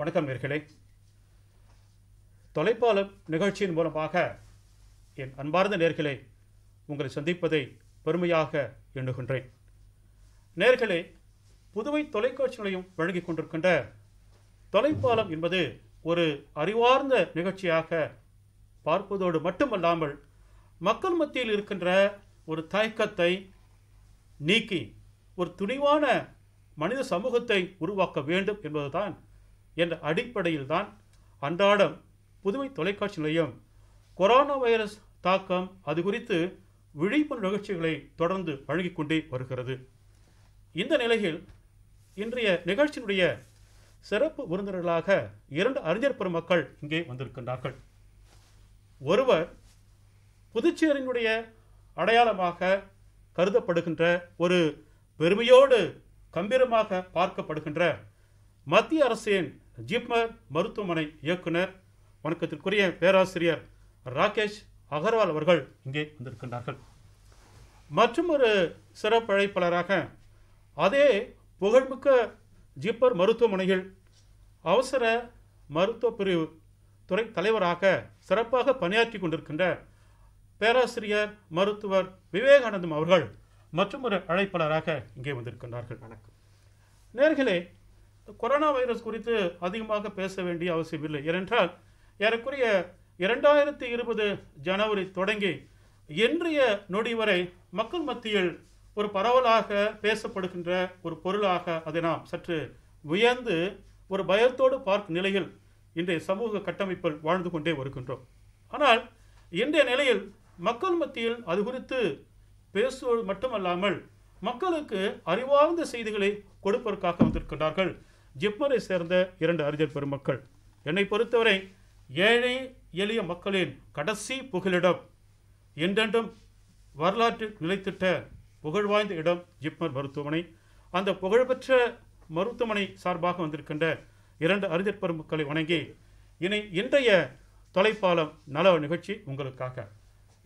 வணக்கம் நேர்களே தொலைப்பாலம் நிகழ்ச்சியின் மூலமாக என் அன்பார்ந்த நேர்களை உங்களை சந்திப்பதை பெருமையாக எண்ணுகின்றேன் நேர்களே புதுவை தொலைக்காட்சி நிலையம் வழங்கிக் கொண்டிருக்கின்ற தொலைப்பாலம் என்பது ஒரு அறிவார்ந்த நிகழ்ச்சியாக பார்ப்பதோடு மட்டுமல்லாமல் மக்கள் மத்தியில் இருக்கின்ற ஒரு தயக்கத்தை நீக்கி ஒரு துணிவான மனித சமூகத்தை உருவாக்க வேண்டும் என்பதுதான் என்ற அடிப்படையில்தான் அன்றாடம் புதுவை தொலைக்காட்சி நிலையம் கொரோனா வைரஸ் தாக்கம் அது குறித்து விழிப்புணர்வு நிகழ்ச்சிகளை தொடர்ந்து வழங்கிக் கொண்டே வருகிறது இந்த நிலையில் இன்றைய நிகழ்ச்சியினுடைய சிறப்பு விருந்தினர்களாக இரண்டு அறிஞர் பெருமக்கள் இங்கே வந்திருக்கின்றார்கள் ஒருவர் புதுச்சேரியினுடைய அடையாளமாக கருதப்படுகின்ற ஒரு பெருமையோடு கம்பீரமாக பார்க்கப்படுகின்ற மத்திய அரசின் ஜிப்மர் மருத்துவமனை இயக்குனர் வணக்கத்திற்குரிய பேராசிரியர் ராகேஷ் அகர்வால் அவர்கள் இங்கே வந்திருக்கின்றார்கள் மற்றும் ஒரு சிறப்பழைப்பாளராக அதே புகழ்மிக்க ஜிப்பர் மருத்துவமனையில் அவசர மருத்துவ பிரிவு துறை தலைவராக சிறப்பாக பணியாற்றி கொண்டிருக்கின்ற பேராசிரியர் மருத்துவர் விவேகானந்தம் அவர்கள் மற்றும் ஒரு அழைப்பாளராக இங்கே வந்திருக்கின்றார்கள் வணக்கம் நேர்களே கொரோனா வைரஸ் குறித்து அதிகமாக பேச வேண்டிய அவசியம் இல்லை ஏனென்றால் ஏறக்குறைய இரண்டாயிரத்தி இருபது ஜனவரி தொடங்கி இன்றைய நொடி வரை மக்கள் மத்தியில் ஒரு பரவலாக பேசப்படுகின்ற ஒரு பொருளாக அதை நாம் சற்று உயர்ந்து ஒரு பயத்தோடு பார்க்கும் நிலையில் இன்றைய சமூக கட்டமைப்பில் வாழ்ந்து கொண்டே வருகின்றோம் ஆனால் இன்றைய நிலையில் மக்கள் மத்தியில் அது குறித்து பேசுவது மட்டுமல்லாமல் மக்களுக்கு அறிவார்ந்த செய்திகளை கொடுப்பதற்காக வந்திருக்கின்றார்கள் ஜிப்மரை சேர்ந்த இரண்டு அறிஞர் பெருமக்கள் என்னை பொறுத்தவரை ஏழை எளிய மக்களின் கடைசி புகலிடம் என்றென்றும் வரலாற்றில் நிலைத்திட்ட புகழ்வாய்ந்த இடம் ஜிப்மர் மருத்துவமனை அந்த புகழ்பெற்ற மருத்துவமனை சார்பாக வந்திருக்கின்ற இரண்டு அறிஞர் பெருமக்களை வணங்கி இனி இன்றைய தொலைப்பாலம் நல நிகழ்ச்சி உங்களுக்காக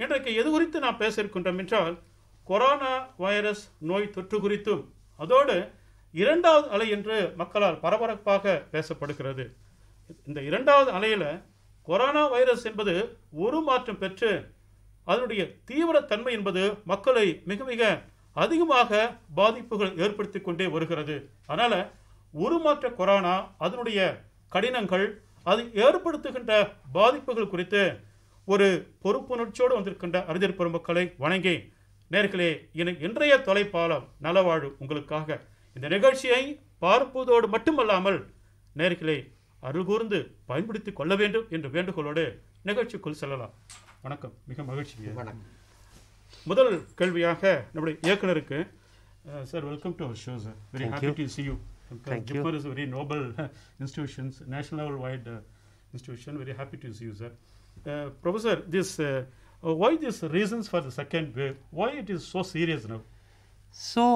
இன்றைக்கு எது குறித்து நாம் பேச இருக்கின்றோம் என்றால் கொரோனா வைரஸ் நோய் தொற்று குறித்தும் அதோடு இரண்டாவது அலை என்று மக்களால் பரபரப்பாக பேசப்படுகிறது இந்த இரண்டாவது அலையில் கொரோனா வைரஸ் என்பது ஒரு மாற்றம் பெற்று அதனுடைய தீவிரத்தன்மை என்பது மக்களை மிக மிக அதிகமாக பாதிப்புகள் ஏற்படுத்தி கொண்டே வருகிறது அதனால் உருமாற்ற கொரோனா அதனுடைய கடினங்கள் அது ஏற்படுத்துகின்ற பாதிப்புகள் குறித்து ஒரு பொறுப்புணர்ச்சியோடு வந்திருக்கின்ற அறிஞர் பெருமக்களை வணங்கி நேர்களே இன்றைய தொலைப்பாலம் நலவாழ்வு உங்களுக்காக இந்த நிகழ்ச்சியை பார்ப்பதோடு மட்டுமல்லாமல் நேர்களை அருள் கூர்ந்து பயன்படுத்தி கொள்ள வேண்டும் என்ற வேண்டுகோளோடு நிகழ்ச்சிக்குள் செல்லலாம் வணக்கம் மிக மகிழ்ச்சி முதல் கேள்வியாக நம்முடைய இயக்குனருக்கு sir welcome to our show sir very happy to see you JIPMER is very noble institutions national level wide institution very happy to see you sir professor this why this reasons for the second wave why it is so serious now so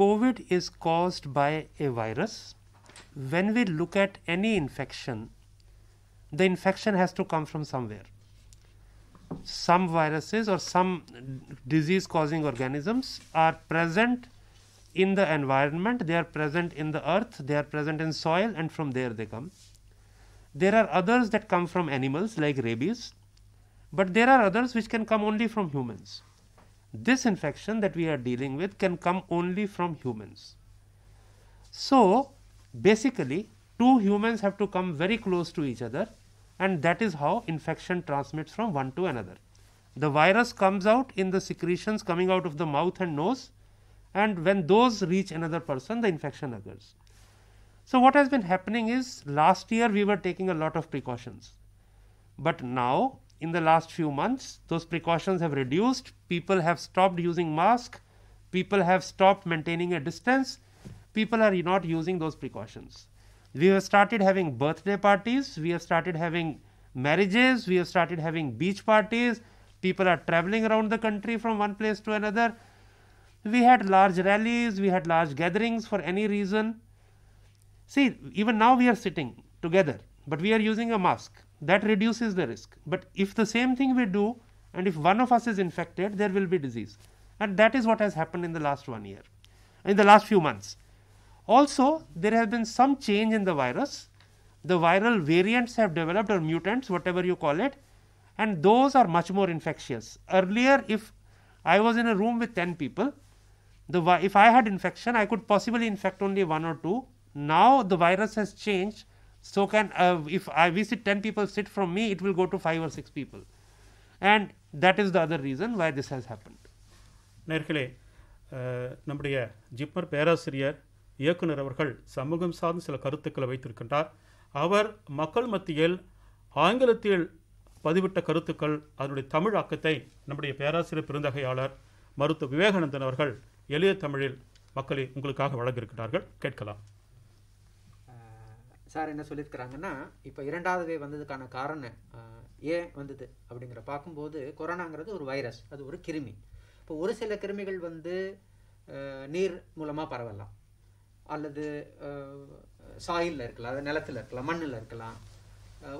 COVID is caused by a virus, when we look at any infection, the infection has to come from somewhere. Some viruses or some disease causing organisms are present in the environment, they are present in the earth, they are present in soil, and from there they come. There are others that come from animals like rabies, but there are others which can come only from humans this infection that we are dealing with can come only from humans. So, basically two humans have to come very close to each other and that is how infection transmits from one to another. The virus comes out in the secretions coming out of the mouth and nose and when those reach another person the infection occurs. So, what has been happening is last year we were taking a lot of precautions, but now in the last few months. Those precautions have reduced. People have stopped using masks. People have stopped maintaining a distance. People are not using those precautions. We have started having birthday parties. We have started having marriages. We have started having beach parties. People are traveling around the country from one place to another. We had large rallies. We had large gatherings for any reason. See, even now we are sitting together, but we are using a mask that reduces the risk. But if the same thing we do and if one of us is infected, there will be disease. And that is what has happened in the last one year, in the last few months. Also, there has been some change in the virus. The viral variants have developed or mutants, whatever you call it, and those are much more infectious. Earlier, if I was in a room with 10 people, the, if I had infection, I could possibly infect only one or two. Now the virus has changed So can uh, if I visit 10 people sit from me, it will go to 5 or 6 people. And that is the other reason why this has happened. நேர்களே நம்முடைய ஜிப்மர் பேராசிரியர் இயக்குனர் அவர்கள் சமூகம் சார்ந்த சில கருத்துக்களை வைத்திருக்கின்றார் அவர் மக்கள் மத்தியில் ஆங்கிலத்தில் பதிவிட்ட கருத்துக்கள் அதனுடைய தமிழ் அக்கத்தை நம்முடைய பேராசிரியர் பெருந்தகையாளர் மருத்துவ விவேகானந்தன் அவர்கள் எளிய தமிழில் மக்களை உங்களுக்காக வழங்கியிருக்கிறார்கள் கேட்கலாம் சார் என்ன சொல்லியிருக்கிறாங்கன்னா இப்போ இரண்டாவது வந்ததுக்கான காரணம் ஏன் வந்தது அப்படிங்கிற பார்க்கும்போது கொரோனாங்கிறது ஒரு வைரஸ் அது ஒரு கிருமி இப்போ ஒரு சில கிருமிகள் வந்து நீர் மூலமாக பரவலாம் அல்லது சாயிலில் இருக்கலாம் அது நிலத்தில் இருக்கலாம் மண்ணில் இருக்கலாம்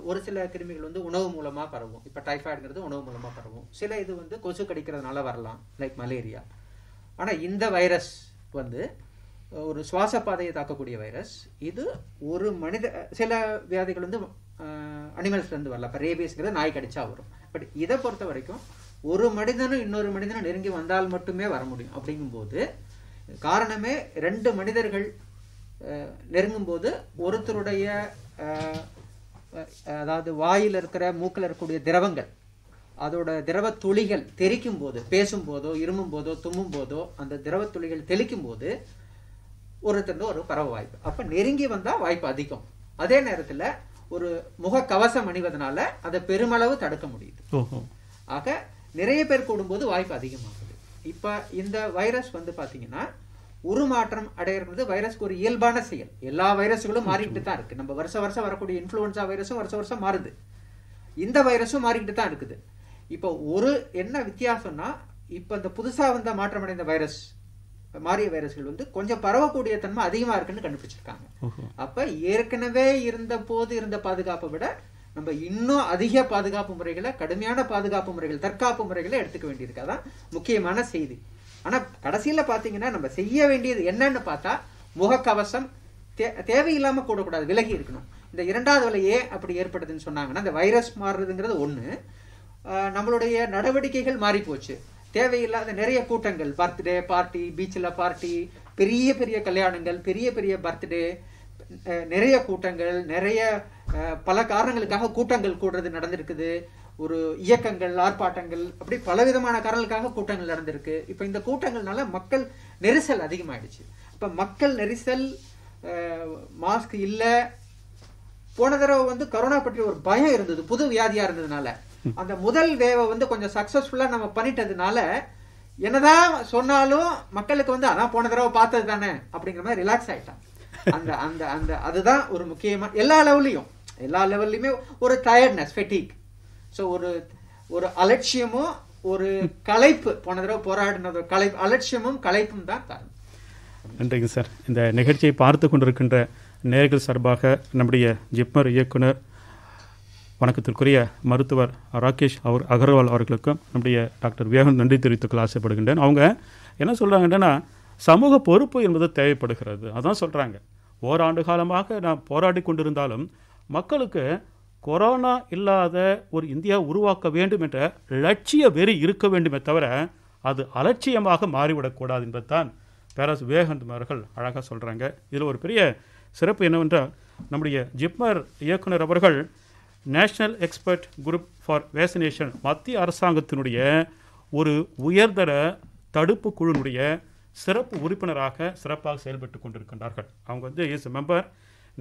ஒரு சில கிருமிகள் வந்து உணவு மூலமாக பரவும் இப்போ டைஃபாய்டுங்கிறது உணவு மூலமாக பரவும் சில இது வந்து கொசு கடிக்கிறதுனால வரலாம் லைக் மலேரியா ஆனால் இந்த வைரஸ் வந்து ஒரு சுவாச பாதையை தாக்கக்கூடிய வைரஸ் இது ஒரு மனித சில வியாதிகள் வந்து அனிமல்ஸ்லேருந்து வரல இப்போ தான் நாய் கடிச்சா வரும் பட் இதை பொறுத்த வரைக்கும் ஒரு மனிதனும் இன்னொரு மனிதனும் நெருங்கி வந்தால் மட்டுமே வர முடியும் அப்படிங்கும்போது காரணமே ரெண்டு மனிதர்கள் நெருங்கும்போது ஒருத்தருடைய அதாவது வாயில் இருக்கிற மூக்கில் இருக்கக்கூடிய திரவங்கள் அதோட திரவ துளிகள் தெரிக்கும் போது பேசும்போதோ இருமும் போதோ தும்மும் போதோ அந்த திரவ துளிகள் தெளிக்கும் போது ஒருத்தருந்து ஒரு பரவ வாய்ப்பு அப்போ நெருங்கி வந்தால் வாய்ப்பு அதிகம் அதே நேரத்தில் ஒரு முகக்கவசம் அணிவதனால அதை பெருமளவு தடுக்க முடியுது ஆக நிறைய பேர் கூடும்போது வாய்ப்பு அதிகமாகுது இப்போ இந்த வைரஸ் வந்து பார்த்தீங்கன்னா உருமாற்றம் அடையிறது வைரஸ்க்கு ஒரு இயல்பான செயல் எல்லா வைரஸ்களும் மாறிக்கிட்டு தான் இருக்குது நம்ம வருஷம் வருஷம் வரக்கூடிய இன்ஃப்ளூயன்ஸா வைரஸும் வருஷம் வருஷம் மாறுது இந்த வைரஸும் மாறிக்கிட்டு தான் இருக்குது இப்போ ஒரு என்ன வித்தியாசம்னா இப்போ இந்த புதுசாக வந்த மாற்றமடைந்த வைரஸ் மாறிய வைரஸ்கள் வந்து கொஞ்சம் பரவக்கூடிய தன்மை அதிகமாக இருக்குன்னு கண்டுபிடிச்சிருக்காங்க அப்போ ஏற்கனவே இருந்த போது இருந்த பாதுகாப்பை விட நம்ம இன்னும் அதிக பாதுகாப்பு முறைகளை கடுமையான பாதுகாப்பு முறைகள் தற்காப்பு முறைகளை எடுத்துக்க வேண்டியிருக்கா தான் முக்கியமான செய்தி ஆனால் கடைசியில் பார்த்தீங்கன்னா நம்ம செய்ய வேண்டியது என்னன்னு பார்த்தா முகக்கவசம் தே தேவையில்லாமல் கூடக்கூடாது விலகி இருக்கணும் இந்த இரண்டாவது விலையே அப்படி ஏற்படுதுன்னு சொன்னாங்கன்னா இந்த வைரஸ் மாறுறதுங்கிறது ஒன்று நம்மளுடைய நடவடிக்கைகள் மாறி போச்சு தேவையில்லாத நிறைய கூட்டங்கள் பர்த்டே பார்ட்டி பீச்சில் பார்ட்டி பெரிய பெரிய கல்யாணங்கள் பெரிய பெரிய பர்த்டே நிறைய கூட்டங்கள் நிறைய பல காரணங்களுக்காக கூட்டங்கள் கூடுறது நடந்திருக்குது ஒரு இயக்கங்கள் ஆர்ப்பாட்டங்கள் அப்படி பலவிதமான காரணங்களுக்காக கூட்டங்கள் நடந்திருக்கு இப்போ இந்த கூட்டங்கள்னால மக்கள் நெரிசல் அதிகமாகிடுச்சு இப்போ மக்கள் நெரிசல் மாஸ்க் இல்லை போன தடவை வந்து கொரோனா பற்றி ஒரு பயம் இருந்தது புது வியாதியாக இருந்ததுனால அந்த முதல் வேவை வந்து கொஞ்சம் சக்ஸஸ்ஃபுல்லாக நம்ம பண்ணிட்டதுனால என்னதான் சொன்னாலும் மக்களுக்கு வந்து அதான் போன தடவை பார்த்தது தானே அப்படிங்கிற மாதிரி ரிலாக்ஸ் ஆகிட்டான் அந்த அந்த அந்த அதுதான் ஒரு முக்கியமான எல்லா லெவல்லையும் எல்லா லெவல்லையுமே ஒரு டயர்ட்னஸ் ஃபெட்டிக் ஸோ ஒரு ஒரு அலட்சியமும் ஒரு கலைப்பு போன தடவை போராடினது கலை அலட்சியமும் கலைப்பும் தான் தரும் நன்றிங்க சார் இந்த நிகழ்ச்சியை பார்த்து கொண்டிருக்கின்ற நேர்கள் சார்பாக நம்முடைய ஜிப்மர் இயக்குனர் வணக்கத்திற்குரிய மருத்துவர் ராகேஷ் அவர் அகர்வால் அவர்களுக்கும் நம்முடைய டாக்டர் வியாகன் நன்றி தெரிவித்துக்கள் ஆசைப்படுகின்றேன் அவங்க என்ன சொல்கிறாங்கன்னா சமூக பொறுப்பு என்பது தேவைப்படுகிறது அதான் சொல்கிறாங்க ஓராண்டு காலமாக நான் போராடி கொண்டிருந்தாலும் மக்களுக்கு கொரோனா இல்லாத ஒரு இந்தியா உருவாக்க வேண்டும் என்ற லட்சிய வெறி இருக்க வேண்டுமே தவிர அது அலட்சியமாக மாறிவிடக்கூடாது என்பதுதான் பேரஸ் விவேகானந்தம் அவர்கள் அழகாக சொல்கிறாங்க இதில் ஒரு பெரிய சிறப்பு என்னவென்றால் நம்முடைய ஜிப்மர் இயக்குனர் அவர்கள் national expert group for vaccination மத்திய அரசாங்கத்தினுடைய ஒரு உயர்தர தடுப்பு குழுனுடைய சிறப்பு உறுப்பினராக சிறப்பாக செயல்பட்டு கொண்டிருக்கின்றார்கள் அவங்க வந்து is member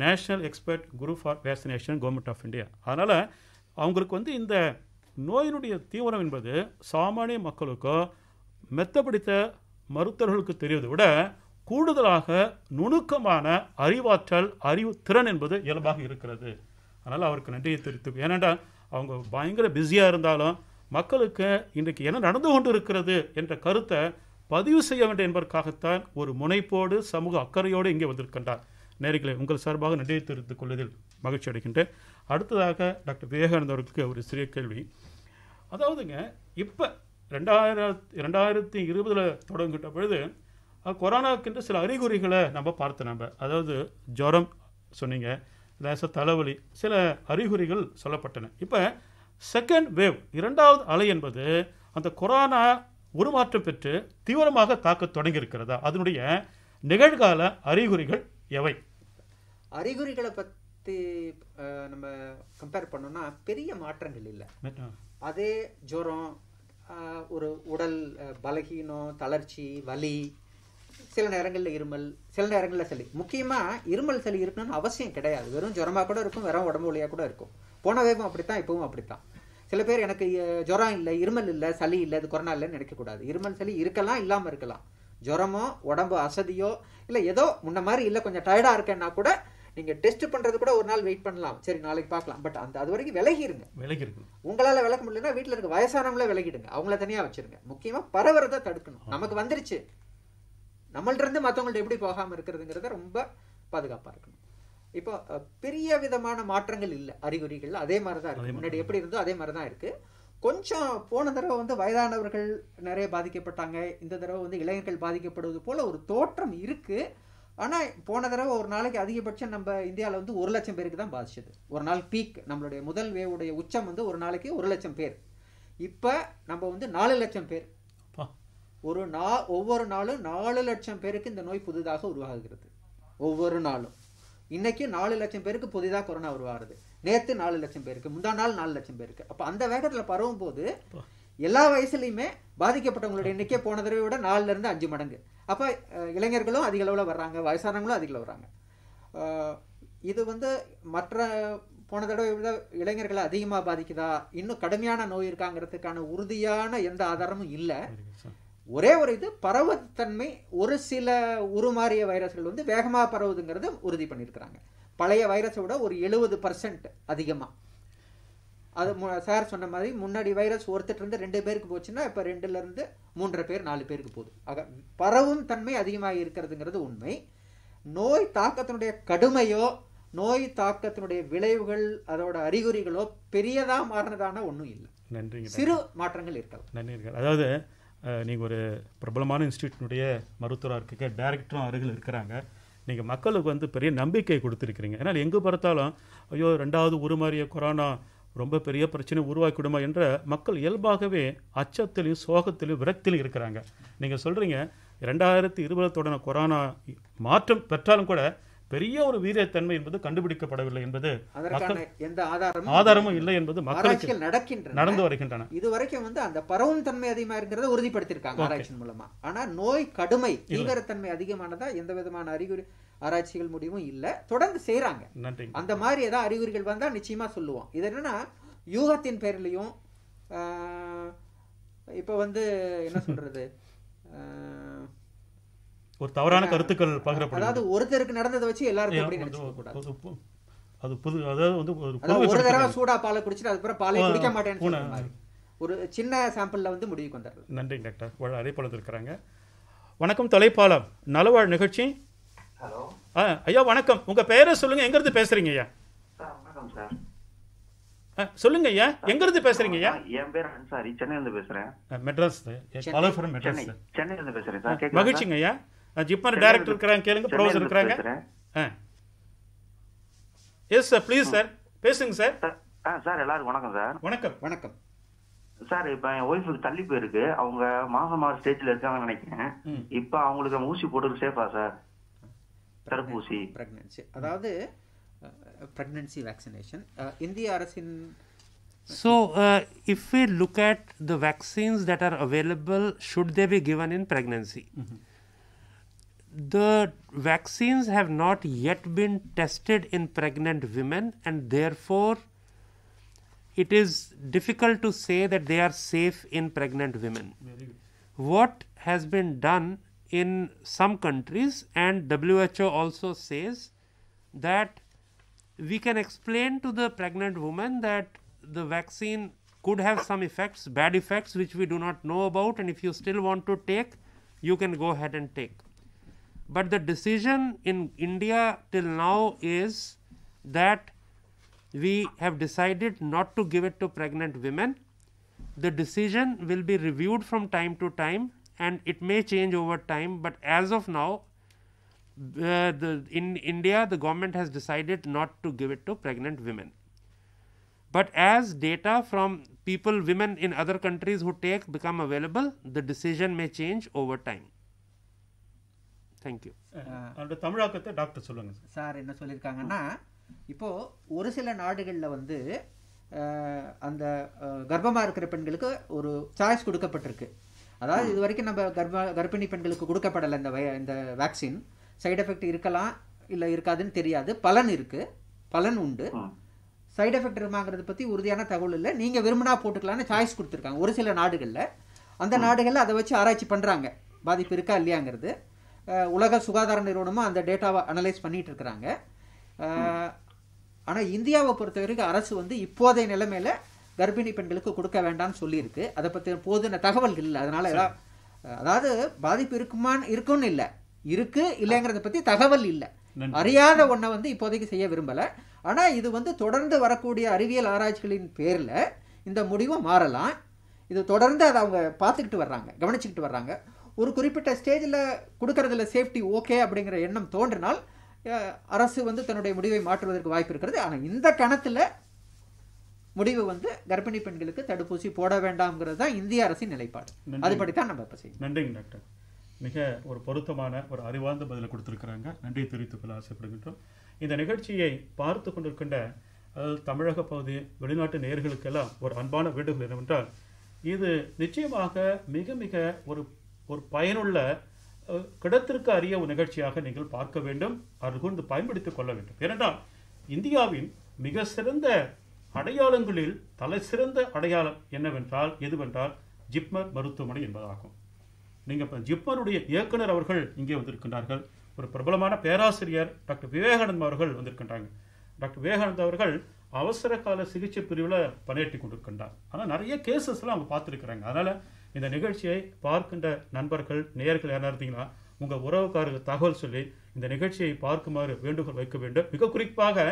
national expert group for vaccination government of India அதனால் அவங்களுக்கு வந்து இந்த நோயினுடைய தீவிரம் என்பது சாமானிய மக்களுக்கோ மெத்தப்படித்த மருத்துவர்களுக்கு தெரிவதை விட கூடுதலாக நுணுக்கமான அறிவாற்றல் அறிவு திறன் என்பது இயல்பாக இருக்கிறது அதனால் அவருக்கு நன்றியை தெரிவித்து ஏனென்றால் அவங்க பயங்கர பிஸியாக இருந்தாலும் மக்களுக்கு இன்றைக்கு என்ன நடந்து கொண்டு இருக்கிறது என்ற கருத்தை பதிவு செய்ய வேண்டும் என்பதற்காகத்தான் ஒரு முனைப்போடு சமூக அக்கறையோடு இங்கே வந்திருக்கின்றார் நேரிகளை உங்கள் சார்பாக நன்றியை தெரிவித்துக் கொள்வதில் மகிழ்ச்சி அடைகின்றேன் அடுத்ததாக டாக்டர் விவேகானந்த அவர்களுக்கு ஒரு சிறிய கேள்வி அதாவதுங்க இப்போ ரெண்டாயிரத்தி ரெண்டாயிரத்தி இருபதில் தொடங்கிட்ட பொழுது கொரோனாக்கின்ற சில அறிகுறிகளை நம்ம பார்த்து நம்ம அதாவது ஜுரம் சொன்னீங்க தேச தலைவலி சில அறிகுறிகள் சொல்லப்பட்டன இப்போ செகண்ட் வேவ் இரண்டாவது அலை என்பது அந்த கொரோனா உருமாற்றம் பெற்று தீவிரமாக தாக்க தொடங்கியிருக்கிறதா அதனுடைய நிகழ்கால அறிகுறிகள் எவை அறிகுறிகளை பற்றி நம்ம கம்பேர் பண்ணோம்னா பெரிய மாற்றங்கள் இல்லை அதே ஜுரம் ஒரு உடல் பலகீனம் தளர்ச்சி வலி சில நேரங்களில் இருமல் சில நேரங்களில் சளி முக்கியமாக இருமல் சளி இருக்கணும்னு அவசியம் கிடையாது வெறும் ஜுரமாக கூட இருக்கும் வெறும் உடம்பு வழியாக கூட இருக்கும் போன வேகம் அப்படித்தான் இப்பவும் அப்படித்தான் சில பேர் எனக்கு ஜுரம் இல்லை இருமல் இல்லை சளி இல்லை இது கொரோனா இல்லைன்னு நினைக்கக்கூடாது இருமல் சளி இருக்கலாம் இல்லாமல் இருக்கலாம் ஜுரமோ உடம்பு அசதியோ இல்லை ஏதோ முன்ன மாதிரி இல்லை கொஞ்சம் டயர்டாக இருக்கேன்னா கூட நீங்கள் டெஸ்ட் பண்ணுறது கூட ஒரு நாள் வெயிட் பண்ணலாம் சரி நாளைக்கு பார்க்கலாம் பட் அந்த அது வரைக்கும் விலகிடுங்க விலகிடுங்க உங்களால் விளக்க முடியலன்னா வீட்டில் இருக்க வயசானவங்களே விலகிடுங்க அவங்கள தனியாக வச்சுருங்க முக்கியமாக பரவுறதை தடுக்கணும் நமக்கு வந்துருச்சு நம்மள்டருந்து மற்றவங்கள்ட்ட எப்படி போகாமல் இருக்கிறதுங்கிறத ரொம்ப பாதுகாப்பாக இருக்கணும் இப்போ பெரிய விதமான மாற்றங்கள் இல்லை அறிகுறிகள் அதே மாதிரி தான் இருக்குது முன்னாடி எப்படி இருந்தோ அதே மாதிரி தான் இருக்குது கொஞ்சம் போன தடவை வந்து வயதானவர்கள் நிறைய பாதிக்கப்பட்டாங்க இந்த தடவை வந்து இளைஞர்கள் பாதிக்கப்படுவது போல் ஒரு தோற்றம் இருக்குது ஆனால் போன தடவை ஒரு நாளைக்கு அதிகபட்சம் நம்ம இந்தியாவில் வந்து ஒரு லட்சம் பேருக்கு தான் பாதிச்சது ஒரு நாள் பீக் நம்மளுடைய முதல் வேவுடைய உச்சம் வந்து ஒரு நாளைக்கு ஒரு லட்சம் பேர் இப்போ நம்ம வந்து நாலு லட்சம் பேர் ஒரு நா ஒவ்வொரு நாளும் நாலு லட்சம் பேருக்கு இந்த நோய் புதிதாக உருவாகிறது ஒவ்வொரு நாளும் இன்னைக்கு நாலு லட்சம் பேருக்கு புதிதாக கொரோனா உருவாகுது நேற்று நாலு லட்சம் பேருக்கு முந்தா நாள் நாலு லட்சம் பேருக்கு அப்போ அந்த வேகத்தில் பரவும் போது எல்லா வயசுலையுமே பாதிக்கப்பட்டவங்களுடைய எண்ணிக்கை போன தடவை விட நாலுலேருந்து அஞ்சு மடங்கு அப்போ இளைஞர்களும் அதிக அளவில் வர்றாங்க வயசானவங்களும் அதிக வர்றாங்க இது வந்து மற்ற போன தடவை விட இளைஞர்களை அதிகமாக பாதிக்குதா இன்னும் கடுமையான நோய் இருக்காங்கிறதுக்கான உறுதியான எந்த ஆதாரமும் இல்லை ஒரே ஒரு இது பரவத்தன்மை ஒரு சில உருமாறிய வைரஸ்கள் வந்து வேகமாக பரவுதுங்கிறத உறுதி பண்ணியிருக்கிறாங்க பழைய வைரஸை விட ஒரு எழுபது பர்சன்ட் அதிகமாக அது சார் சொன்ன மாதிரி முன்னாடி வைரஸ் ஒருத்தர் இருந்து ரெண்டு பேருக்கு போச்சுன்னா இப்போ ரெண்டுலேருந்து மூன்றரை பேர் நாலு பேருக்கு போகுது ஆக பரவும் தன்மை அதிகமாக இருக்கிறதுங்கிறது உண்மை நோய் தாக்கத்தினுடைய கடுமையோ நோய் தாக்கத்தினுடைய விளைவுகள் அதோட அறிகுறிகளோ பெரியதாக மாறினதான ஒன்றும் இல்லை நன்றி சிறு மாற்றங்கள் இருக்கலாம் நன்றி அதாவது நீங்கள் ஒரு பிரபலமான இன்ஸ்டியூட்டினுடைய மருத்துவராக இருக்க டேரக்டரும் அருகில் இருக்கிறாங்க நீங்கள் மக்களுக்கு வந்து பெரிய நம்பிக்கை கொடுத்துருக்கிறீங்க ஏன்னால் எங்கே பார்த்தாலும் ஐயோ ரெண்டாவது உருமாறிய கொரோனா ரொம்ப பெரிய பிரச்சனை உருவாக்கிவிடுமா என்ற மக்கள் இயல்பாகவே அச்சத்திலையும் சோகத்திலையும் விரக்தியிலையும் இருக்கிறாங்க நீங்கள் சொல்கிறீங்க ரெண்டாயிரத்தி இருபத்தோடன கொரோனா மாற்றம் பெற்றாலும் கூட பெரிய ஒரு வீரத்தன்மை என்பது கண்டுபிடிக்கப்படவில்லை என்பது எந்த ஆதாரமும் ஆதாரமும் இல்லை என்பது மக்களுக்கு நடந்து வருகின்றன இதுவரைக்கும் வந்து அந்த பரவும் தன்மை அதிகமா இருக்கிறத உறுதிப்படுத்தியிருக்காங்க ஆராய்ச்சியின் மூலமா ஆனா நோய் கடுமை தீவிரத்தன்மை அதிகமானதா எந்த விதமான அறிகுறி ஆராய்ச்சிகள் முடிவும் இல்லை தொடர்ந்து செய்யறாங்க நன்றி அந்த மாதிரி ஏதாவது அறிகுறிகள் வந்தா நிச்சயமா சொல்லுவோம் இது என்னன்னா யூகத்தின் பேர்லையும் இப்போ வந்து என்ன சொல்றது ஒரு தவறான கருத்துக்கள் பகிரப்படும் அதாவது ஒருத்தருக்கு நடந்ததை வச்சு எல்லாருக்கும் அப்படி நினைச்சுக்க அது புது அதாவது வந்து ஒரு ஒரு தடவை சூடா பாலை குடிச்சிட்டு அதுக்கப்புறம் பாலை குடிக்க மாட்டேன்னு ஒரு சின்ன சாம்பிள்ல வந்து முடிவுக்கு வந்துடலாம் நன்றி டாக்டர் அழைப்பாளர் இருக்கிறாங்க வணக்கம் தொலைப்பாலம் நலவாழ் நிகழ்ச்சி ஹலோ ஐயா வணக்கம் உங்க உங்கள் சொல்லுங்க எங்க இருந்து பேசுறீங்க ஐயா வணக்கம் சார் சொல்லுங்க ஐயா எங்க இருந்து பேசுறீங்க ஐயா என் பேர் அன்சாரி சென்னையில இருந்து பேசுறேன் மெட்ராஸ் மெட்ராஸ் சென்னையில இருந்து பேசுறேன் மகிழ்ச்சிங்க ஐயா ஜிப்மர் டைரக்டர் இருக்கிறாங்க கேளுங்க ப்ரொஃபஸர் இருக்கிறாங்க எஸ் சார் ப்ளீஸ் சார் பேசுங்க சார் ஆ சார் எல்லாரும் வணக்கம் சார் வணக்கம் வணக்கம் சார் இப்போ என் ஒய்ஃபுக்கு தள்ளி போயிருக்கு அவங்க மாசம் மாதம் ஸ்டேஜ்ல இருக்காங்கன்னு நினைக்கிறேன் இப்போ அவங்களுக்கு நம்ம ஊசி போட்டுக்கு சேஃபா சார் தடுப்பூசி பிரெக்னன்சி அதாவது பிரெக்னன்சி வேக்சினேஷன் இந்திய அரசின் So, uh, if we look at the vaccines that are available, should they be given in pregnancy? Mm-hmm. the vaccines have not yet been tested in pregnant women and therefore it is difficult to say that they are safe in pregnant women. What has been done in some countries and WHO also says that we can explain to the pregnant woman that the vaccine could have some effects, bad effects which we do not know about and if you still want to take, you can go ahead and take. But the decision in India till now is that we have decided not to give it to pregnant women. The decision will be reviewed from time to time and it may change over time, but as of now, uh, the, in India, the government has decided not to give it to pregnant women. But as data from people, women in other countries who take become available, the decision may change over time. Thank you அதோட தமிழாக்கத்தை doctor சொல்லுங்க sir என்ன சொல்லியிருக்காங்கன்னா இப்போது ஒரு சில நாடுகளில் வந்து அந்த கர்ப்பமாக இருக்கிற பெண்களுக்கு ஒரு சாய்ஸ் கொடுக்கப்பட்டிருக்கு அதாவது இது வரைக்கும் நம்ம கர்ப்ப கர்ப்பிணி பெண்களுக்கு கொடுக்கப்படலை இந்த வை இந்த வேக்சின் சைடு எஃபெக்ட் இருக்கலாம் இல்லை இருக்காதுன்னு தெரியாது பலன் இருக்குது பலன் உண்டு சைடு எஃபெக்ட் இருக்குமாங்கிறத பற்றி உறுதியான தகவல் இல்லை நீங்கள் விரும்பினா போட்டுக்கலான்னு சாய்ஸ் கொடுத்துருக்காங்க ஒரு சில நாடுகளில் அந்த நாடுகளில் அதை வச்சு ஆராய்ச்சி பண்ணுறாங்க பாதிப்பு இருக்கா இல்லையாங்கிறது உலக சுகாதார நிறுவனமும் அந்த டேட்டாவை அனலைஸ் பண்ணிகிட்டு இருக்கிறாங்க ஆனால் இந்தியாவை பொறுத்த வரைக்கும் அரசு வந்து இப்போதைய நிலைமையில் கர்ப்பிணி பெண்களுக்கு கொடுக்க வேண்டாம்னு சொல்லியிருக்கு அதை பற்றி போதுன தகவல் இல்லை அதனால் அதாவது பாதிப்பு இருக்குமான்னு இருக்கும்னு இல்லை இருக்கு இல்லைங்கிறத பற்றி தகவல் இல்லை அறியாத ஒன்றை வந்து இப்போதைக்கு செய்ய விரும்பலை ஆனால் இது வந்து தொடர்ந்து வரக்கூடிய அறிவியல் ஆராய்ச்சிகளின் பேரில் இந்த முடிவும் மாறலாம் இது தொடர்ந்து அதை அவங்க பார்த்துக்கிட்டு வர்றாங்க கவனிச்சுக்கிட்டு வர்றாங்க ஒரு குறிப்பிட்ட ஸ்டேஜில் கொடுக்கறதுல சேஃப்டி ஓகே அப்படிங்கிற எண்ணம் தோன்றினால் அரசு வந்து தன்னுடைய முடிவை மாற்றுவதற்கு வாய்ப்பு இருக்கிறது ஆனால் இந்த கணத்தில் முடிவு வந்து கர்ப்பிணி பெண்களுக்கு தடுப்பூசி போட வேண்டாம்ங்கிறது தான் இந்திய அரசின் நிலைப்பாடு அதுபடி தான் நம்ம இப்போ செய்யணும் நன்றிங்க டாக்டர் மிக ஒரு பொருத்தமான ஒரு அறிவார்ந்த பதிலை கொடுத்துருக்குறாங்க நன்றி தெரிவித்துக் கொள்ள ஆசைப்படுகின்றோம் இந்த நிகழ்ச்சியை பார்த்து கொண்டிருக்கின்ற தமிழக பகுதி வெளிநாட்டு நேர்களுக்கெல்லாம் ஒரு அன்பான வேண்டுகோள் என்னவென்றால் இது நிச்சயமாக மிக மிக ஒரு ஒரு பயனுள்ள கிடத்திற்கு அறிய ஒரு நிகழ்ச்சியாக நீங்கள் பார்க்க வேண்டும் அதுகூர்ந்து பயன்படுத்திக் கொள்ள வேண்டும் ஏனென்றால் இந்தியாவின் மிக சிறந்த அடையாளங்களில் தலை சிறந்த அடையாளம் என்னவென்றால் எதுவென்றால் ஜிப்மர் மருத்துவமனை என்பதாகும் நீங்கள் இப்போ ஜிப்மருடைய இயக்குனர் அவர்கள் இங்கே வந்திருக்கின்றார்கள் ஒரு பிரபலமான பேராசிரியர் டாக்டர் விவேகானந்தம் அவர்கள் வந்திருக்கின்றாங்க டாக்டர் விவேகானந்த் அவர்கள் அவசர கால சிகிச்சை பிரிவில் பணியாற்றி கொண்டிருக்கின்றார் ஆனால் நிறைய கேசஸ்லாம் அவங்க பார்த்துருக்குறாங்க அதனால் இந்த நிகழ்ச்சியை பார்க்கின்ற நண்பர்கள் நேயர்கள் யாரா இருந்தீங்கன்னா உங்கள் உறவுக்காரர்கள் தகவல் சொல்லி இந்த நிகழ்ச்சியை பார்க்குமாறு வேண்டுகோள் வைக்க வேண்டும் மிக குறிப்பாக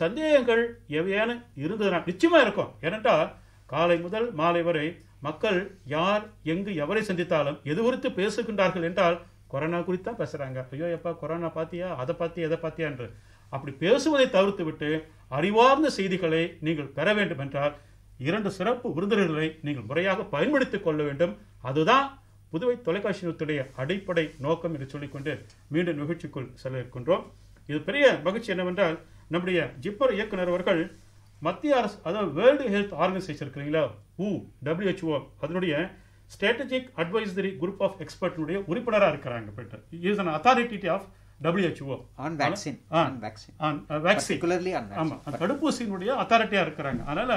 சந்தேகங்கள் எவையான இருந்ததுனால் நிச்சயமாக இருக்கும் ஏனென்றால் காலை முதல் மாலை வரை மக்கள் யார் எங்கு எவரை சந்தித்தாலும் எது குறித்து பேசுகின்றார்கள் என்றால் கொரோனா குறித்து தான் பேசுகிறாங்க ஐயோ எப்பா கொரோனா பார்த்தியா அதை பார்த்தி எதை பார்த்தியா என்று அப்படி பேசுவதை தவிர்த்து விட்டு அறிவார்ந்த செய்திகளை நீங்கள் பெற வேண்டும் என்றால் இரண்டு சிறப்பு விருந்தினர்களை நீங்கள் முறையாக பயன்படுத்திக் கொள்ள வேண்டும் அதுதான் புதுவை தொலைக்காட்சி நிறுவத்துடைய அடிப்படை நோக்கம் என்று சொல்லிக்கொண்டு மீண்டும் நிகழ்ச்சிக்குள் செல்ல இருக்கின்றோம் இது பெரிய மகிழ்ச்சி என்னவென்றால் நம்முடைய ஜிப்பர் இயக்குனர் அவர்கள் மத்திய அரசு அதாவது வேர்ல்டு ஹெல்த் ஆர்கனைசேஷன் இருக்கிறீங்களா ஊ டபிள்யூஹெச்ஓ அதனுடைய ஸ்ட்ராட்டஜிக் அட்வைசரி குரூப் ஆஃப் எக்ஸ்பர்ட்னுடைய உறுப்பினராக இருக்கிறாங்க is an authority of WHO on vaccine on vaccine on vaccine ஆமாம் தடுப்பூசியினுடைய அத்தாரிட்டியாக இருக்கிறாங்க அதனால்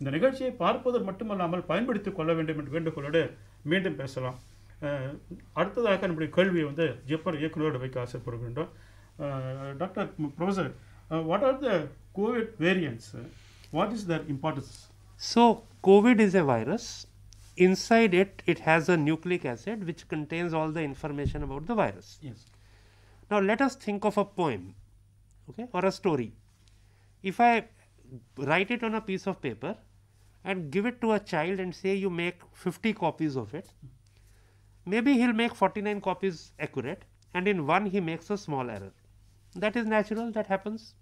இந்த நிகழ்ச்சியை பார்ப்பது மட்டுமல்லாமல் பயன்படுத்திக் கொள்ள வேண்டும் என்று வேண்டுகோளோடு மீண்டும் பேசலாம் அடுத்ததாக நம்முடைய கேள்வியை வந்து ஜிப்மர் இயக்குநரோடு வைக்க ஆசைப்படுகின்றோம் doctor professor what are the COVID variants what is their importance so COVID is a virus inside it it has a nucleic acid which contains all the information about the virus as know let us think of a poem okay a story if I write it on a piece of paper and give it to a child and say you make 50 copies of it, maybe he'll make 49 copies accurate and in one he makes a small error. That is natural, that happens.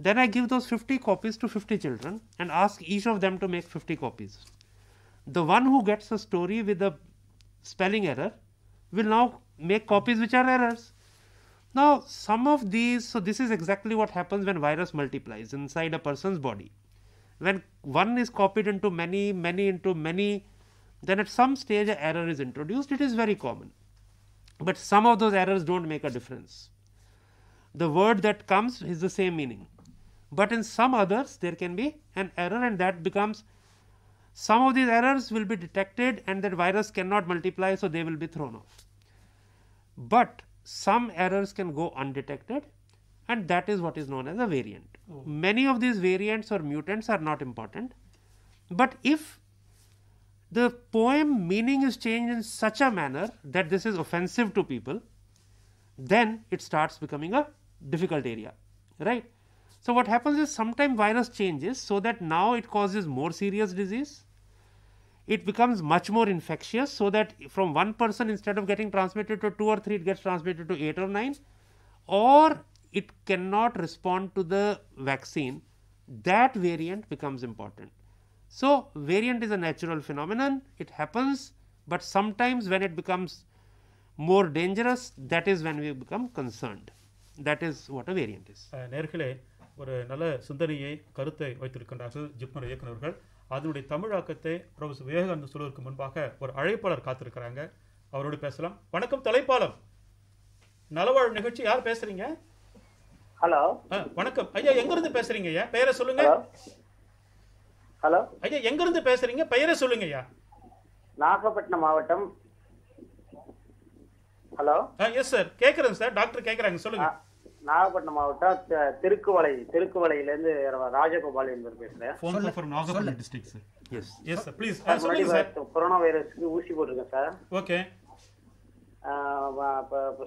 Then I give those 50 copies to 50 children and ask each of them to make 50 copies. The one who gets a story with a spelling error will now make copies which are errors. Now, some of these, so this is exactly what happens when virus multiplies inside a person's body. When one is copied into many, many into many, then at some stage a error is introduced. It is very common, but some of those errors do not make a difference. The word that comes is the same meaning, but in some others there can be an error, and that becomes some of these errors will be detected and that virus cannot multiply so they will be thrown off but some errors can go undetected and that is what is known as a variant. Oh. Many of these variants or mutants are not important, but if the poem meaning is changed in such a manner that this is offensive to people, then it starts becoming a difficult area, right? So what happens is sometimes virus changes so that now it causes more serious disease. It becomes much more infectious so that from one person instead of getting transmitted to two or three, it gets transmitted to eight or nine. Or it cannot respond to the vaccine, that variant becomes important. So, variant is a natural phenomenon, it happens, but sometimes when it becomes more dangerous, that is when we become concerned. That is what a variant is. ஒரு நல்ல சிந்தனையை கருத்தை வைத்திருக்கின்றார்கள் ஜிப்னர் இயக்குநர்கள் அதனுடைய தமிழாக்கத்தை professor Vivekanand சொல்வதற்கு முன்பாக ஒரு அழைப்பாளர் காத்திருக்கிறாங்க அவரோடு பேசலாம் வணக்கம் தலைப்பாளர் நலவாழ்வு நிகழ்ச்சி யார் பேசுறீங்க ஹலோ வணக்கம் ஐயா எங்க இருந்து பேசுறீங்க ஐயா பெயரை சொல்லுங்க ஹலோ ஐயா எங்க இருந்து பேசுறீங்க பெயரை சொல்லுங்க ஐயா நாகப்பட்டினம் மாவட்டம் ஹலோ எஸ் சார் கேக்குறேங்க சார் டாக்டர் கேக்குறாங்க சொல்லுங்க நாகப்பட்டினம் மாவட்டம் தெருக்குவளை தெருக்குவளையில இருந்து ராஜகோபால் என்பவர் பேசுறேன் sir sir sir yes yes please சொல்லுங்க கொரோனா வைரஸ்க்கு ஊசி போட்டிருக்கேன் சார் ஓகே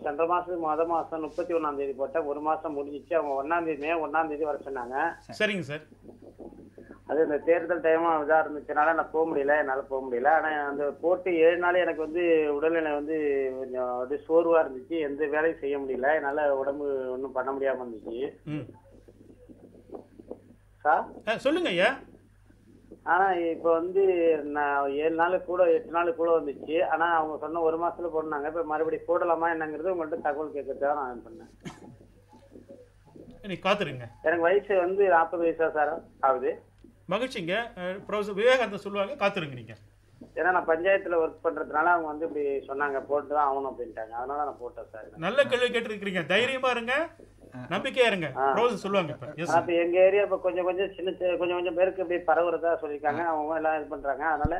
சென்ற மாசம் மாத மாசம் முப்பத்தி ஒன்னாம் தேதி போட்ட ஒரு மாசம் முடிஞ்சிச்சு அவங்க ஒன்னாம் தேதி மே ஒன்னாம் தேதி வர சொன்னாங்க சரிங்க சார் அது இந்த தேர்தல் டைமா இதாக இருந்துச்சுனால நான் போக முடியல என்னால் போக முடியல ஆனால் அந்த போட்டு ஏழு நாள் எனக்கு வந்து உடல்நிலை வந்து கொஞ்சம் அப்படியே சோர்வாக இருந்துச்சு எந்த வேலையும் செய்ய முடியல என்னால் உடம்பு ஒன்றும் பண்ண முடியாமல் இருந்துச்சு சார் சொல்லுங்க ஐயா ஆனா இப்ப வந்து நான் ஏழு நாள் கூட எட்டு நாள் கூட வந்துச்சு ஆனா அவங்க சொன்ன ஒரு மாசத்துல போடுனாங்க இப்ப மறுபடியும் போடலாமா என்னங்கிறது உங்கள்கிட்ட தகவல் கேட்கறதுக்காக நான் பண்ணேன் நீ காத்துருங்க எனக்கு வயசு வந்து நாற்பது வயசா சார் ஆகுது மகிழ்ச்சிங்க விவேகானந்தர் சொல்லுவாங்க காத்துருங்க நீங்க ஏன்னா நான் பஞ்சாயத்துல ஒர்க் பண்றதுனால அவங்க வந்து இப்படி சொன்னாங்க போட்டு தான் ஆகணும் அப்படின்ட்டாங்க அதனால நான் போட்டேன் சார் நல்ல கேள்வி கேட்டிருக்கிறீங்க தைரியமா இருங்க நம்பிக்கையா இருங்க ரோஸ் சொல்லுவாங்க இப்ப அப்ப எங்க ஏரியா இப்ப கொஞ்சம் கொஞ்சம் சின்ன கொஞ்சம் கொஞ்சம் பேருக்கு இப்படி பரவுறதா சொல்லியிருக்காங்க அவங்க எல்லாம் இது பண்றாங்க அதனால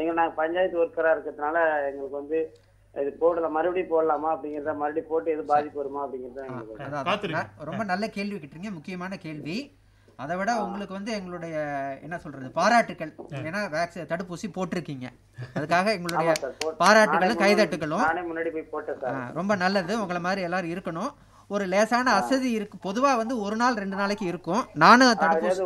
எங்க நாங்க பஞ்சாயத்து ஒர்க்கரா இருக்கிறதுனால எங்களுக்கு வந்து இது போடலாம் மறுபடியும் போடலாமா அப்படிங்கறத மறுபடியும் போட்டு எது பாதிப்பு வருமா அப்படிங்கறத ரொம்ப நல்ல கேள்வி கேட்டுருங்க முக்கியமான கேள்வி அதை விட உங்களுக்கு வந்து எங்களுடைய என்ன சொல்றது பாராட்டுகள் ஏன்னா வேக்சின் தடுப்பூசி போட்டிருக்கீங்க அதுக்காக எங்களுடைய பாராட்டுகளும் கைதட்டுகளும் ரொம்ப நல்லது உங்களை மாதிரி எல்லாரும் இருக்கணும் ஒரு லேசான அசதி இருக்கு பொதுவா வந்து ஒரு நாள் ரெண்டு நாளைக்கு இருக்கும் நானும் தடுப்பூசி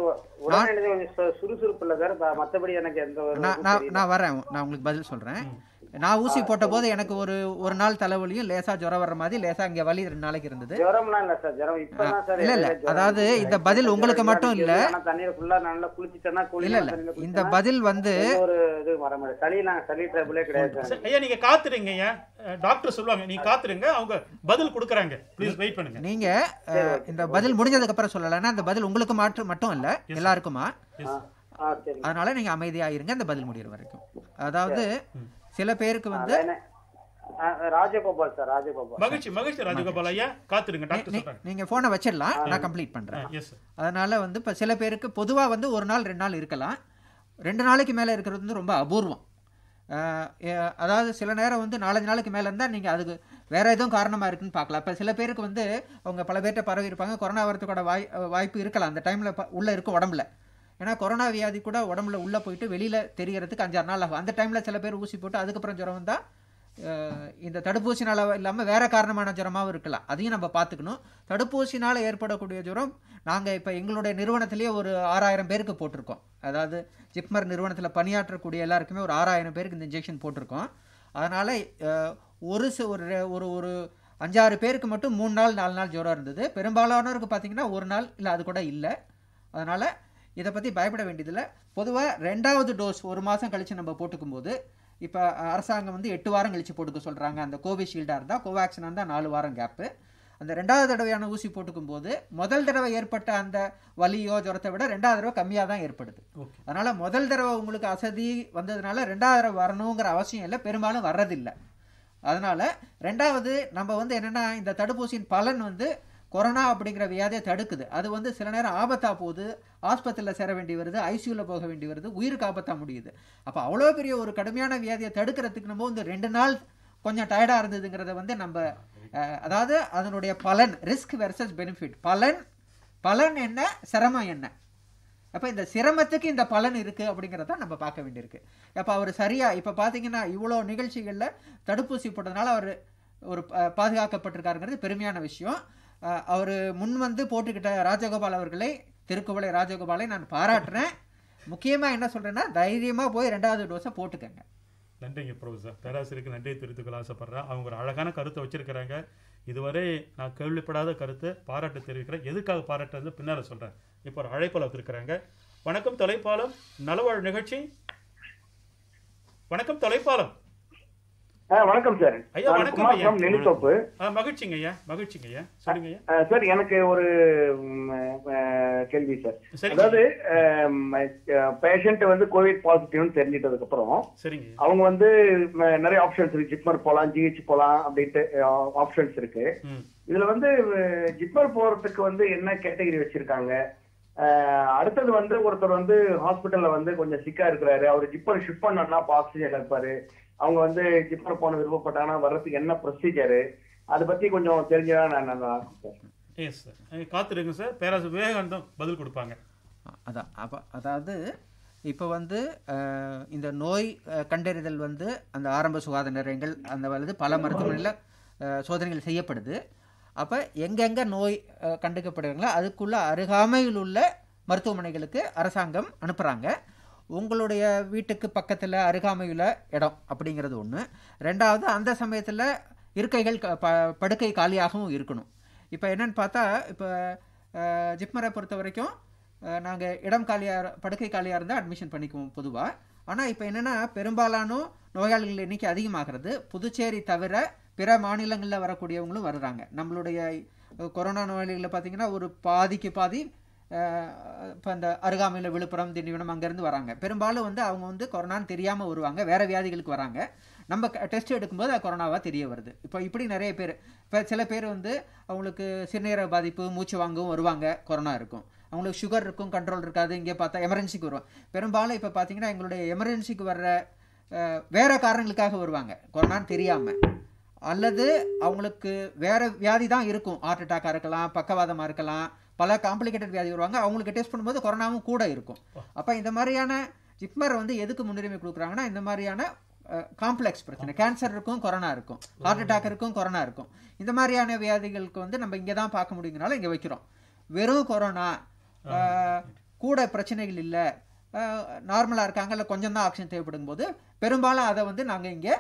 சுறுசுறுப்பு இல்லை சார் மற்றபடி எனக்கு எந்த நான் வரேன் நான் உங்களுக்கு பதில் சொல்றேன் நான் ஊசி போட்ட போது எனக்கு ஒரு ஒரு நாள் தலைவலியும் லேசா ஜுரம் வர்ற மாதிரி லேசா இங்க வலி ரெண்டு நாளைக்கு இருந்தது இல்ல இல்ல அதாவது இந்த பதில் உங்களுக்கு மட்டும் இல்ல இல்ல இல்ல இந்த பதில் வந்து ஐயா நீங்க காத்துருங்க டாக்டர் சொல்லுவாங்க நீங்க காத்துருங்க அவங்க பதில் கொடுக்குறாங்க ப்ளீஸ் வெயிட் பண்ணுங்க நீங்க இந்த பதில் முடிஞ்சதுக்கு அப்புறம் சொல்லலன்னா அந்த பதில் உங்களுக்கு மாற்று மட்டும் இல்ல எல்லாருக்குமா அதனால நீங்க அமைதியாயிருங்க அந்த பதில் முடியிற வரைக்கும் அதாவது சில பேருக்கு வந்து ராஜகோபால் சார் ராஜகோபால் மகிழ்ச்சி மகிழ்ச்சி ராஜகோபால் ஐயா காத்துருங்க நீங்க போனை வச்சிடலாம் நான் கம்ப்ளீட் பண்றேன் அதனால வந்து இப்போ சில பேருக்கு பொதுவாக வந்து ஒரு நாள் ரெண்டு நாள் இருக்கலாம் ரெண்டு நாளைக்கு மேலே இருக்கிறது வந்து ரொம்ப அபூர்வம் அதாவது சில நேரம் வந்து நாலஞ்சு நாளைக்கு மேலே இருந்தால் நீங்கள் அதுக்கு வேறு எதுவும் காரணமாக இருக்குன்னு பார்க்கலாம் இப்போ சில பேருக்கு வந்து அவங்க பல பேர்கிட்ட பரவி இருப்பாங்க கொரோனா வரத்துக்கூட வாய் வாய்ப்பு இருக்கலாம் அந்த டைமில் உள்ளே இருக்கும் உடம்புல ஏன்னா கொரோனா வியாதி கூட உடம்புல உள்ளே போயிட்டு வெளியில் தெரிகிறதுக்கு அஞ்சாறு நாள் ஆகும் அந்த டைமில் சில பேர் ஊசி போட்டு அதுக்கப்புறம் ஜுரம் வந்தால் இந்த தடுப்பூசினால் இல்லாமல் வேறு காரணமான ஜுரமாகவும் இருக்கலாம் அதையும் நம்ம பார்த்துக்கணும் தடுப்பூசினால் ஏற்படக்கூடிய ஜுரம் நாங்கள் இப்போ எங்களுடைய நிறுவனத்திலேயே ஒரு ஆறாயிரம் பேருக்கு போட்டிருக்கோம் அதாவது ஜிப்மர் நிறுவனத்தில் பணியாற்றக்கூடிய எல்லாருக்குமே ஒரு ஆறாயிரம் பேருக்கு இந்த இன்ஜெக்ஷன் போட்டிருக்கோம் அதனால் ஒரு ஒரு ஒரு அஞ்சாறு பேருக்கு மட்டும் மூணு நாள் நாலு நாள் ஜுரம் இருந்தது பெரும்பாலானவருக்கு பார்த்திங்கன்னா ஒரு நாள் இல்லை அது கூட இல்லை அதனால் இதை பற்றி பயப்பட வேண்டியதில்லை பொதுவாக ரெண்டாவது டோஸ் ஒரு மாதம் கழித்து நம்ம போட்டுக்கும் போது இப்போ அரசாங்கம் வந்து எட்டு வாரம் கழித்து போட்டுக்க சொல்கிறாங்க அந்த கோவிஷீல்டாக இருந்தால் கோவேக்சினாக இருந்தால் நாலு வாரம் கேப்பு அந்த ரெண்டாவது தடவையான ஊசி போட்டுக்கும் போது முதல் தடவை ஏற்பட்ட அந்த வலியோ ஜுரத்தை விட ரெண்டாவது தடவை கம்மியாக தான் ஏற்படுது அதனால் முதல் தடவை உங்களுக்கு அசதி வந்ததுனால ரெண்டாவது தடவை வரணுங்கிற அவசியம் இல்லை பெரும்பாலும் வர்றதில்லை அதனால் ரெண்டாவது நம்ம வந்து என்னென்னா இந்த தடுப்பூசியின் பலன் வந்து கொரோனா அப்படிங்கிற வியாதியை தடுக்குது அது வந்து சில நேரம் ஆபத்தாக போகுது ஆஸ்பத்திரியில் சேர வேண்டி வருது ஐசியூவில் போக வேண்டி வருது உயிருக்கு ஆபத்தாக முடியுது அப்போ அவ்வளோ பெரிய ஒரு கடுமையான வியாதியை தடுக்கிறதுக்கு நம்ம வந்து ரெண்டு நாள் கொஞ்சம் டயர்டாக இருந்ததுங்கிறத வந்து நம்ம அதாவது அதனுடைய பலன் ரிஸ்க் வெர்சஸ் பெனிஃபிட் பலன் பலன் என்ன சிரமம் என்ன அப்போ இந்த சிரமத்துக்கு இந்த பலன் இருக்குது அப்படிங்கிறத நம்ம பார்க்க வேண்டியிருக்கு அப்போ அவர் சரியாக இப்போ பார்த்தீங்கன்னா இவ்வளோ நிகழ்ச்சிகளில் தடுப்பூசி போட்டதுனால அவர் ஒரு பாதுகாக்கப்பட்டிருக்காருங்கிறது பெருமையான விஷயம் அவர் முன் வந்து போட்டுக்கிட்ட ராஜகோபால் அவர்களை திருக்குவளை ராஜகோபாலை நான் பாராட்டுறேன் முக்கியமாக என்ன சொல்கிறேன்னா தைரியமாக போய் ரெண்டாவது டோஸை போட்டுக்கங்க நன்றிங்க ப்ரொஃபஸர் பேராசிரியருக்கு நன்றி தெரிவித்துக்கள் ஆசைப்பட்றேன் அவங்க ஒரு அழகான கருத்தை வச்சுருக்கிறாங்க இதுவரை நான் கேள்விப்படாத கருத்து பாராட்டு தெரிவிக்கிறேன் எதுக்காக பாராட்டுறது பின்னால் சொல்கிறேன் இப்போ ஒரு அழைப்பால் வச்சுருக்கிறாங்க வணக்கம் தொலைப்பாலம் நலவாழ் நிகழ்ச்சி வணக்கம் தொலைப்பாலம் வணக்கம் சார் வணக்கம் நெல்லித்தோப்பு மகிழ்ச்சிங்க ஐயா மகிழ்ச்சிங்க ஐயா சொல்லுங்க சார் எனக்கு ஒரு கேள்வி சார் அதாவது பேஷண்ட் வந்து கோவிட் பாசிட்டிவ்னு தெரிஞ்சிட்டதுக்கு அப்புறம் அவங்க வந்து நிறைய ஆப்ஷன்ஸ் இருக்கு ஜிப்மர் போலாம் ஜிஹெச் போலாம் அப்படின்ட்டு ஆப்ஷன்ஸ் இருக்கு இதுல வந்து ஜிப்மர் போறதுக்கு வந்து என்ன கேட்டகரி வச்சிருக்காங்க அடுத்தது வந்து ஒருத்தர் வந்து ஹாஸ்பிட்டல்ல வந்து கொஞ்சம் சிக்கா இருக்கிறாரு அவர் ஜிப்பர் ஷிஃப்ட் பண்ணா ஆக்சிஜன் இருப்பாரு அவங்க வந்து ஜிப்மர் போன விருப்பப்பட்டாங்கன்னா வர்றதுக்கு என்ன ப்ரொசீஜரு அதை பற்றி கொஞ்சம் தெரிஞ்சதா நான் நல்லா சார் எஸ் சார் சார் பேராசு விவேகானந்தம் பதில் கொடுப்பாங்க அதான் அப்போ அதாவது இப்போ வந்து இந்த நோய் கண்டறிதல் வந்து அந்த ஆரம்ப சுகாதார நிலையங்கள் அந்த வந்து பல மருத்துவமனையில் சோதனைகள் செய்யப்படுது அப்போ எங்கெங்கே நோய் கண்டுக்கப்படுறாங்களோ அதுக்குள்ளே அருகாமையில் உள்ள மருத்துவமனைகளுக்கு அரசாங்கம் அனுப்புகிறாங்க உங்களுடைய வீட்டுக்கு பக்கத்தில் அருகாமையில் இடம் அப்படிங்கிறது ஒன்று ரெண்டாவது அந்த சமயத்தில் இருக்கைகள் படுக்கை காலியாகவும் இருக்கணும் இப்போ என்னென்னு பார்த்தா இப்போ ஜிப்மரை பொறுத்த வரைக்கும் நாங்கள் இடம் காலியாக படுக்கை காலியாக இருந்தால் அட்மிஷன் பண்ணிக்குவோம் பொதுவாக ஆனால் இப்போ என்னென்னா பெரும்பாலான நோயாளிகள் எண்ணிக்கை அதிகமாகிறது புதுச்சேரி தவிர பிற மாநிலங்களில் வரக்கூடியவங்களும் வர்றாங்க நம்மளுடைய கொரோனா நோயாளிகளை பார்த்திங்கன்னா ஒரு பாதிக்கு பாதி இப்போ இந்த அருகாமையில் விழுப்புரம் திண்டிவனம் அங்கேருந்து வராங்க பெரும்பாலும் வந்து அவங்க வந்து கொரோனான்னு தெரியாமல் வருவாங்க வேறு வியாதிகளுக்கு வராங்க நம்ம டெஸ்ட் எடுக்கும்போது அது கொரோனாவாக தெரிய வருது இப்போ இப்படி நிறைய பேர் இப்போ சில பேர் வந்து அவங்களுக்கு சிறுநீரக பாதிப்பு மூச்சு வாங்கவும் வருவாங்க கொரோனா இருக்கும் அவங்களுக்கு சுகர் இருக்கும் கண்ட்ரோல் இருக்காது இங்கே பார்த்தா எமர்ஜென்சிக்கு வருவோம் பெரும்பாலும் இப்போ பார்த்தீங்கன்னா எங்களுடைய எமர்ஜென்சிக்கு வர்ற வேறு காரணங்களுக்காக வருவாங்க கொரோனான்னு தெரியாமல் அல்லது அவங்களுக்கு வேறு வியாதி தான் இருக்கும் ஹார்ட் அட்டாக்காக இருக்கலாம் பக்கவாதமாக இருக்கலாம் பல காம்ப்ளிகேட்டட் வியாதி வருவாங்க அவங்களுக்கு டெஸ்ட் பண்ணும்போது கொரோனாவும் கூட இருக்கும் அப்போ இந்த மாதிரியான ஜிப்மர் வந்து எதுக்கு முன்னுரிமை கொடுக்குறாங்கன்னா இந்த மாதிரியான காம்ப்ளெக்ஸ் பிரச்சனை கேன்சர் இருக்கும் கொரோனா இருக்கும் ஹார்ட் அட்டாக் இருக்கும் கொரோனா இருக்கும் இந்த மாதிரியான வியாதிகளுக்கு வந்து நம்ம இங்கே தான் பார்க்க முடியுங்கனால இங்கே வைக்கிறோம் வெறும் கொரோனா கூட பிரச்சனைகள் இல்லை நார்மலாக இருக்காங்க இல்லை கொஞ்சம் தான் ஆக்சிஜன் தேவைப்படும் போது பெரும்பாலும் அதை வந்து நாங்கள் இங்கே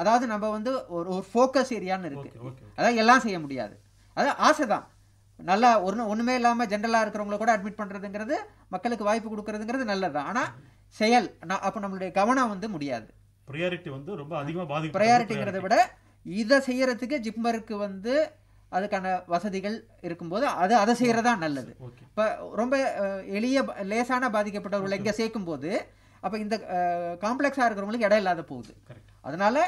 அதாவது நம்ம வந்து ஒரு ஒரு ஃபோக்கஸ் ஏரியான்னு இருக்குது அதாவது எல்லாம் செய்ய முடியாது அதாவது ஆசை தான் நல்லா ஒன்று ஒன்றுமே இல்லாமல் ஜென்ரலாக இருக்கிறவங்கள கூட அட்மிட் பண்ணுறதுங்கிறது மக்களுக்கு வாய்ப்பு கொடுக்கறதுங்கிறது நல்லது ஆனால் செயல் நான் அப்போ நம்மளுடைய கவனம் வந்து முடியாது ப்ரையாரிட்டி வந்து ரொம்ப அதிகமாக பாதிக்கும் ப்ரையாரிட்டிங்கிறத விட இதை செய்கிறதுக்கு ஜிப்மருக்கு வந்து அதுக்கான வசதிகள் இருக்கும்போது அது அதை செய்கிறதா நல்லது இப்போ ரொம்ப எளிய லேசான பாதிக்கப்பட்டவர்களை இங்கே சேர்க்கும் போது அப்போ இந்த காம்ப்ளெக்ஸாக இருக்கிறவங்களுக்கு இடம் இல்லாத போகுது அதனால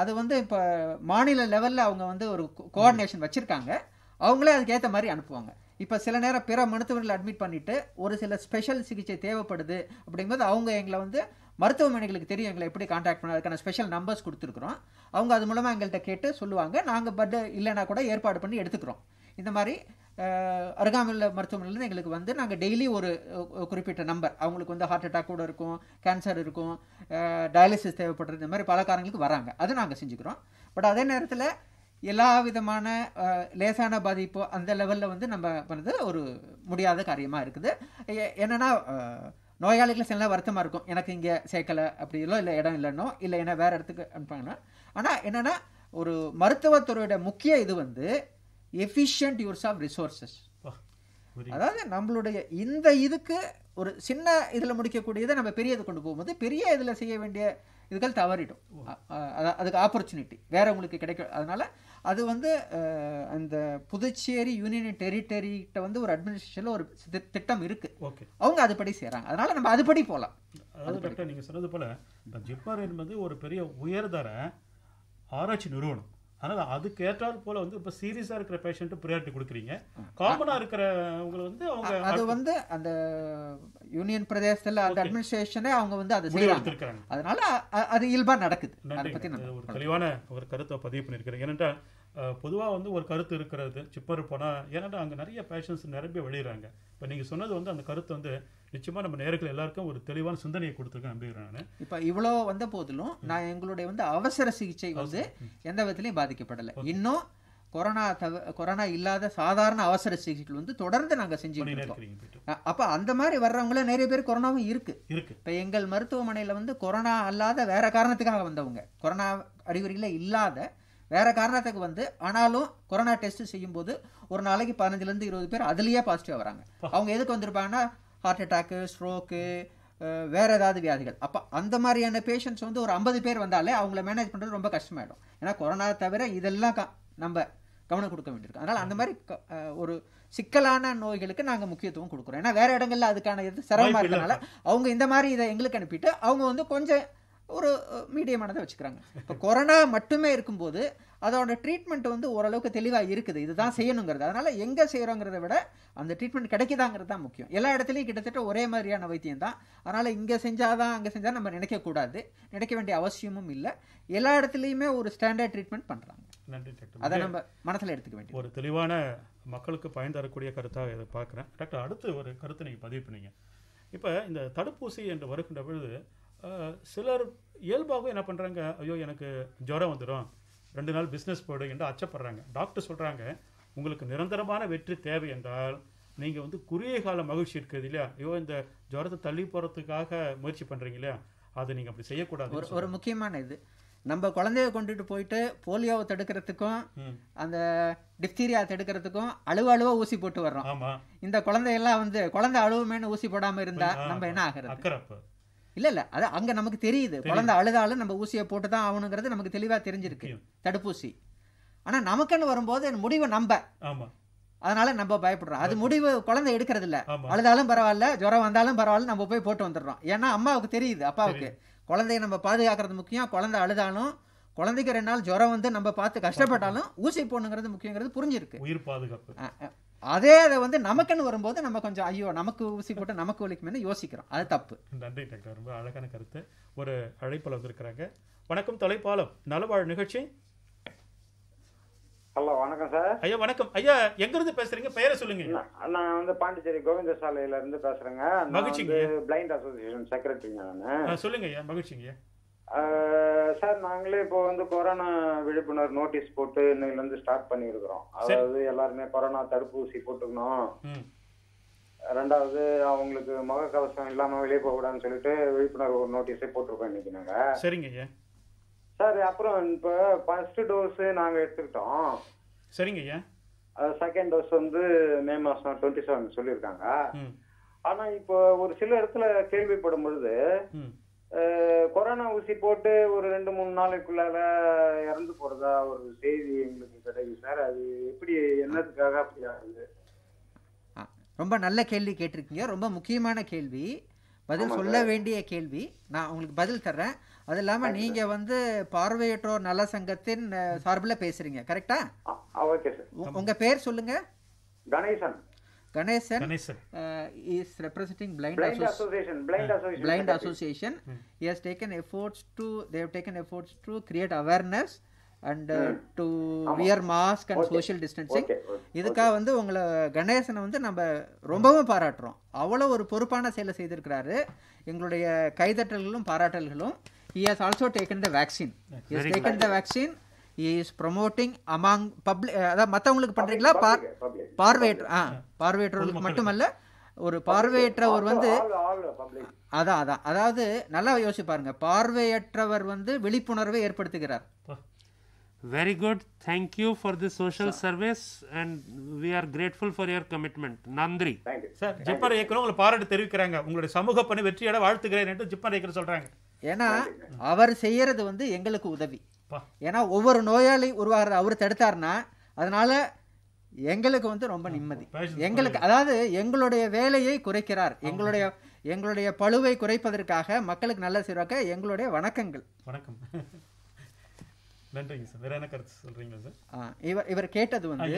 அது வந்து இப்போ மாநில லெவலில் அவங்க வந்து ஒரு கோஆர்டினேஷன் வச்சுருக்காங்க அவங்களே அதுக்கேற்ற மாதிரி அனுப்புவாங்க இப்போ சில நேரம் பிற மருத்துவர்கள் அட்மிட் பண்ணிவிட்டு ஒரு சில ஸ்பெஷல் சிகிச்சை தேவைப்படுது அப்படிங்கும்போது அவங்க எங்களை வந்து மருத்துவமனைகளுக்கு தெரியும் எங்களை எப்படி காண்டாக்ட் பண்ணுறதுக்கான ஸ்பெஷல் நம்பர்ஸ் கொடுத்துருக்குறோம் அவங்க அது மூலமாக எங்கள்கிட்ட கேட்டு சொல்லுவாங்க நாங்கள் பட்டு இல்லைனா கூட ஏற்பாடு பண்ணி எடுத்துக்கிறோம் இந்த மாதிரி அருகாமையில் மருத்துவமனையிலேருந்து எங்களுக்கு வந்து நாங்கள் டெய்லி ஒரு குறிப்பிட்ட நம்பர் அவங்களுக்கு வந்து ஹார்ட் அட்டாக் கூட இருக்கும் கேன்சர் இருக்கும் டயாலிசிஸ் தேவைப்படுறது இந்த மாதிரி பல காரங்களுக்கு வராங்க அதை நாங்கள் செஞ்சுக்கிறோம் பட் அதே நேரத்தில் எல்லா விதமான லேசான பாதிப்போ அந்த லெவலில் வந்து நம்ம பண்ணுறது ஒரு முடியாத காரியமாக இருக்குது என்னென்னா நோயாளிகள் சில வருத்தமாக இருக்கும் எனக்கு இங்கே சேர்க்கலை அப்படியோ இல்லை இடம் இல்லைன்னோ இல்லை ஏன்னா வேறு இடத்துக்கு அனுப்பாங்கன்னா ஆனால் என்னென்னா ஒரு மருத்துவத்துறையோட முக்கிய இது வந்து எஃபிஷியன்ட் யூஸ் ஆஃப் ரிசோர்ஸஸ் அதாவது நம்மளுடைய இந்த இதுக்கு ஒரு சின்ன இதில் முடிக்கக்கூடியதை நம்ம பெரிய இது கொண்டு போகும்போது பெரிய இதில் செய்ய வேண்டிய இதுகள் தவறிடும் அதுக்கு ஆப்பர்ச்சுனிட்டி வேற உங்களுக்கு கிடைக்க அதனால் அது வந்து அந்த புதுச்சேரி யூனியன் டெரிட்டரி கிட்ட வந்து ஒரு அட்மினிஸ்ட்ரேஷனில் ஒரு திட்டம் இருக்குது ஓகே அவங்க அதுபடி செய்கிறாங்க அதனால் நம்ம அதுபடி போகலாம் அதாவது டாக்டர் நீங்கள் சொன்னது போல் ஜிப்பார் என்பது ஒரு பெரிய உயர்தர ஆராய்ச்சி நிறுவனம் அதனால் அதுக்கு ஏற்றால் போல் வந்து இப்போ சீரியஸாக இருக்கிற பேஷண்ட்டு ப்ரையாரிட்டி கொடுக்குறீங்க காமனாக இருக்கிறவங்களை வந்து அவங்க அது வந்து அந்த யூனியன் பிரதேசத்தில் அந்த அட்மினிஸ்ட்ரேஷனே அவங்க வந்து அதை செய்யறாங்க அதனால அது இயல்பாக நடக்குது அதை பற்றி ஒரு தெளிவான ஒரு கருத்தை பதிவு பண்ணியிருக்கிறேன் ஏனென்றால் பொதுவாக வந்து ஒரு கருத்து இருக்கிறது சிப்பர் போனால் ஏன்னாட்டா அங்கே நிறைய பேஷன்ஸ் நிரம்பி வெளியிறாங்க இப்போ நீங்கள் சொன்னது வந்து அந்த கருத்து வந்து நிச்சயமாக நம்ம நேர்கள் எல்லாருக்கும் ஒரு தெளிவான சிந்தனையை கொடுத்துருக்கேன் நம்புகிறேன் நான் இப்போ இவ்வளோ வந்த போதிலும் நான் எங்களுடைய வந்து அவசர சிகிச்சை வந்து எந்த விதத்துலையும் பாதிக்கப்படலை இன்னும் கொரோனா தவ கொரோனா இல்லாத சாதாரண அவசர சிகிச்சைகள் வந்து தொடர்ந்து நாங்கள் செஞ்சு இருக்கோம் அப்போ அந்த மாதிரி வர்றவங்கள நிறைய பேர் கொரோனாவும் இருக்கு இருக்கு இப்போ எங்கள் மருத்துவமனையில் வந்து கொரோனா அல்லாத வேற காரணத்துக்காக வந்தவங்க கொரோனா அறிகுறிகளே இல்லாத வேற காரணத்துக்கு வந்து ஆனாலும் கொரோனா டெஸ்ட் செய்யும்போது ஒரு நாளைக்கு பதினஞ்சுலேருந்து இருபது பேர் அதுலேயே பாசிட்டிவாக வராங்க அவங்க எதுக்கு வந்திருப்பாங்கன்னா ஹார்ட் அட்டாக்கு ஸ்ட்ரோக்கு வேறு ஏதாவது வியாதிகள் அப்போ அந்த மாதிரியான பேஷண்ட்ஸ் வந்து ஒரு ஐம்பது பேர் வந்தாலே அவங்கள மேனேஜ் பண்ணுறது ரொம்ப கஷ்டமாயிடும் ஏன்னா கொரோனா தவிர இதெல்லாம் க நம்ம கவனம் கொடுக்க வேண்டியிருக்கோம் அதனால் அந்த மாதிரி ஒரு சிக்கலான நோய்களுக்கு நாங்கள் முக்கியத்துவம் கொடுக்குறோம் ஏன்னா வேறு இடங்களில் அதுக்கான இது சிரமமாக இருக்கிறதுனால அவங்க இந்த மாதிரி இதை எங்களுக்கு அனுப்பிட்டு அவங்க வந்து கொஞ்சம் ஒரு மீடியமானதை வச்சுக்கிறாங்க இப்போ கொரோனா மட்டுமே இருக்கும்போது அதோட ட்ரீட்மெண்ட் வந்து ஓரளவுக்கு தெளிவாக இருக்குது இதுதான் செய்யணுங்கிறது அதனால் எங்கே செய்கிறோங்கிறத விட அந்த ட்ரீட்மெண்ட் கிடைக்குதாங்கிறது தான் முக்கியம் எல்லா இடத்துலையும் கிட்டத்தட்ட ஒரே மாதிரியான வைத்தியம் தான் அதனால் இங்கே செஞ்சாதான் அங்கே செஞ்சால் நம்ம நினைக்கக்கூடாது நினைக்க வேண்டிய அவசியமும் இல்லை எல்லா இடத்துலையுமே ஒரு ஸ்டாண்டர்ட் ட்ரீட்மெண்ட் பண்ணுறாங்க நன்றி டாக்டர் அதை நம்ம மனசில் எடுத்துக்க வேண்டிய ஒரு தெளிவான மக்களுக்கு பயன் தரக்கூடிய கருத்தாக இதை பார்க்குறேன் டாக்டர் அடுத்து ஒரு கருத்தை நீங்கள் பதிவு பண்ணீங்க இப்போ இந்த தடுப்பூசி என்று வருகின்ற பொழுது சிலர் இயல்பாகவும் என்ன பண்ணுறாங்க ஐயோ எனக்கு ஜுரம் வந்துடும் ரெண்டு நாள் பிஸ்னஸ் போடு என்று அச்சப்படுறாங்க டாக்டர் சொல்கிறாங்க உங்களுக்கு நிரந்தரமான வெற்றி தேவை என்றால் நீங்கள் வந்து குறுகிய கால மகிழ்ச்சி இருக்குது இல்லையா ஐயோ இந்த ஜுரத்தை தள்ளி போகிறதுக்காக முயற்சி பண்ணுறீங்க இல்லையா அதை நீங்கள் அப்படி செய்யக்கூடாது ஒரு ஒரு முக்கியமான இது நம்ம குழந்தைய கொண்டுட்டு போயிட்டு போலியோவை தடுக்கிறதுக்கும் அந்த டிப்தீரியா தடுக்கிறதுக்கும் அழுவ அழுவ ஊசி போட்டு வர்றோம் இந்த குழந்தையெல்லாம் வந்து குழந்தை அழுவுமேனு ஊசி போடாமல் இருந்தால் நம்ம என்ன ஆகிறது இல்லை இல்லை அது அங்கே நமக்கு தெரியுது குழந்தை அழுதாலும் நம்ம ஊசியை போட்டு தான் ஆகணுங்கிறது நமக்கு தெளிவாக தெரிஞ்சிருக்கு தடுப்பூசி ஆனால் நமக்குன்னு வரும்போது முடிவை நம்ப அதனால நம்ம பயப்படுறோம் அது முடிவு குழந்தை எடுக்கிறது இல்லை அழுதாலும் பரவாயில்ல ஜுரம் வந்தாலும் பரவாயில்ல நம்ம போய் போட்டு வந்துடுறோம் ஏன்னா அம்மாவுக்கு தெரியுது அப்பாவுக்கு குழந்தைய நம்ம பாதுகாக்கிறது முக்கியம் குழந்தை அழுதாலும் குழந்தைக்கு ரெண்டு நாள் ஜுரம் வந்து நம்ம பார்த்து கஷ்டப்பட்டாலும் ஊசி போடணுங்கிறது முக்கியங்கிறது புரிஞ்சிருக்கு உயிர் பாதுகாப்பு அதே அதை வந்து நமக்குன்னு வரும்போது நம்ம கொஞ்சம் ஐயோ நமக்கு ஊசி போட்டு நமக்கு ஒழிக்குமே யோசிக்கிறோம் அது தப்பு நன்றி டாக்டர் ரொம்ப அழகான கருத்து ஒரு அழைப்பில் வந்திருக்கிறாங்க வணக்கம் தொலைப்பாலம் நலவாழ் நிகழ்ச்சி ஹலோ வணக்கம் சார் ஐயா வணக்கம் ஐயா எங்க இருந்து பேசுறீங்க பெயரை சொல்லுங்க நான் வந்து பாண்டிச்சேரி கோவிந்த சாலையில இருந்து பேசுறேங்க மகிழ்ச்சி பிளைண்ட் அசோசியேஷன் செக்ரட்டரிங்க நான் சொல்லுங்க ஐயா மகிழ்ச்சிங்க சார் நாங்களே இப்போ வந்து கொரோனா விழிப்புணர்வு நோட்டீஸ் போட்டு இருந்து ஸ்டார்ட் பண்ணியிருக்கிறோம் அதாவது எல்லாருமே கொரோனா தடுப்பூசி போட்டுக்கணும் ரெண்டாவது அவங்களுக்கு முகக்கவசம் இல்லாமல் வெளியே போக கூடாதுன்னு சொல்லிட்டு விழிப்புணர்வு நோட்டீஸே போட்டிருக்கோம் இன்னைக்கு நாங்க சரிங்க சார் அப்புறம் இப்போ ஃபர்ஸ்ட் டோஸு நாங்கள் எடுத்துக்கிட்டோம் சரிங்க செகண்ட் டோஸ் வந்து மே மாதம் டுவெண்ட்டி செவன் சொல்லியிருக்காங்க ஆனால் இப்போ ஒரு சில இடத்துல கேள்விப்படும் பொழுது கொரோனா ஊசி போட்டு ஒரு ரெண்டு மூணு நாளைக்குள்ளால இறந்து போறதா ஒரு செய்தி எங்களுக்கு கிடைக்கும் சார் அது எப்படி என்னதுக்காக அப்படி ஆகுது ரொம்ப நல்ல கேள்வி கேட்டிருக்கீங்க ரொம்ப முக்கியமான கேள்வி பதில் சொல்ல வேண்டிய கேள்வி நான் உங்களுக்கு பதில் தர்றேன் அது இல்லாமல் நீங்கள் வந்து பார்வையற்றோர் நல சங்கத்தின் சார்பில் பேசுறீங்க கரெக்டா ஓகே சார் உங்கள் பேர் சொல்லுங்க Ganesan Ganesan, Ganesan. Uh, is representing blind, blind Associ association blind yeah. association, blind association. Mm. he has taken efforts to they have taken efforts to create awareness and to wear mask and social distancing இதுக்காக வந்து உங்களை கணேசனை வந்து நம்ம ரொம்பவும் பாராட்டுறோம் அவ்வளோ ஒரு பொறுப்பான செயலை செய்திருக்கிறாரு எங்களுடைய கைதட்டல்களும் பாராட்டல்களும் he has also taken the vaccine he has taken the vaccine is promoting among public அதாவது மற்றவங்களுக்கு பண்ணுறீங்களா பார் பார்வையற்ற ஆ பார்வையற்றவர்களுக்கு மட்டுமல்ல ஒரு பார்வையற்றவர் வந்து அதான் அதான் அதாவது நல்லா யோசிப்பாருங்க பார்வையற்றவர் வந்து விழிப்புணர்வை ஏற்படுத்துகிறார் very good thank you for the social service and we are grateful for your commitment நன்றி சார் ஜிப்பர் இயக்கரும் உங்களை பாராட்டு தெரிவிக்கிறாங்க உங்களுடைய சமூக பணி வெற்றியோட வாழ்த்துக்கிறேன் என்று ஜிப்பர் இயக்கர் சொல்கிறாங்க ஏன்னா அவர் செய்யறது வந்து எங்களுக்கு உதவி ஏன்னா ஒவ்வொரு நோயாளி உருவாகிற அவர் தடுத்தார்னா அதனால் எங்களுக்கு வந்து ரொம்ப நிம்மதி எங்களுக்கு அதாவது எங்களுடைய வேலையை குறைக்கிறார் எங்களுடைய எங்களுடைய பழுவை குறைப்பதற்காக மக்களுக்கு நல்ல செய்வாக்க எங்களுடைய வணக்கங்கள் வணக்கம் நன்றிங்க சார் வேற என்ன கருத்து சொல்றீங்களா சார் இவர் இவர் கேட்டது வந்து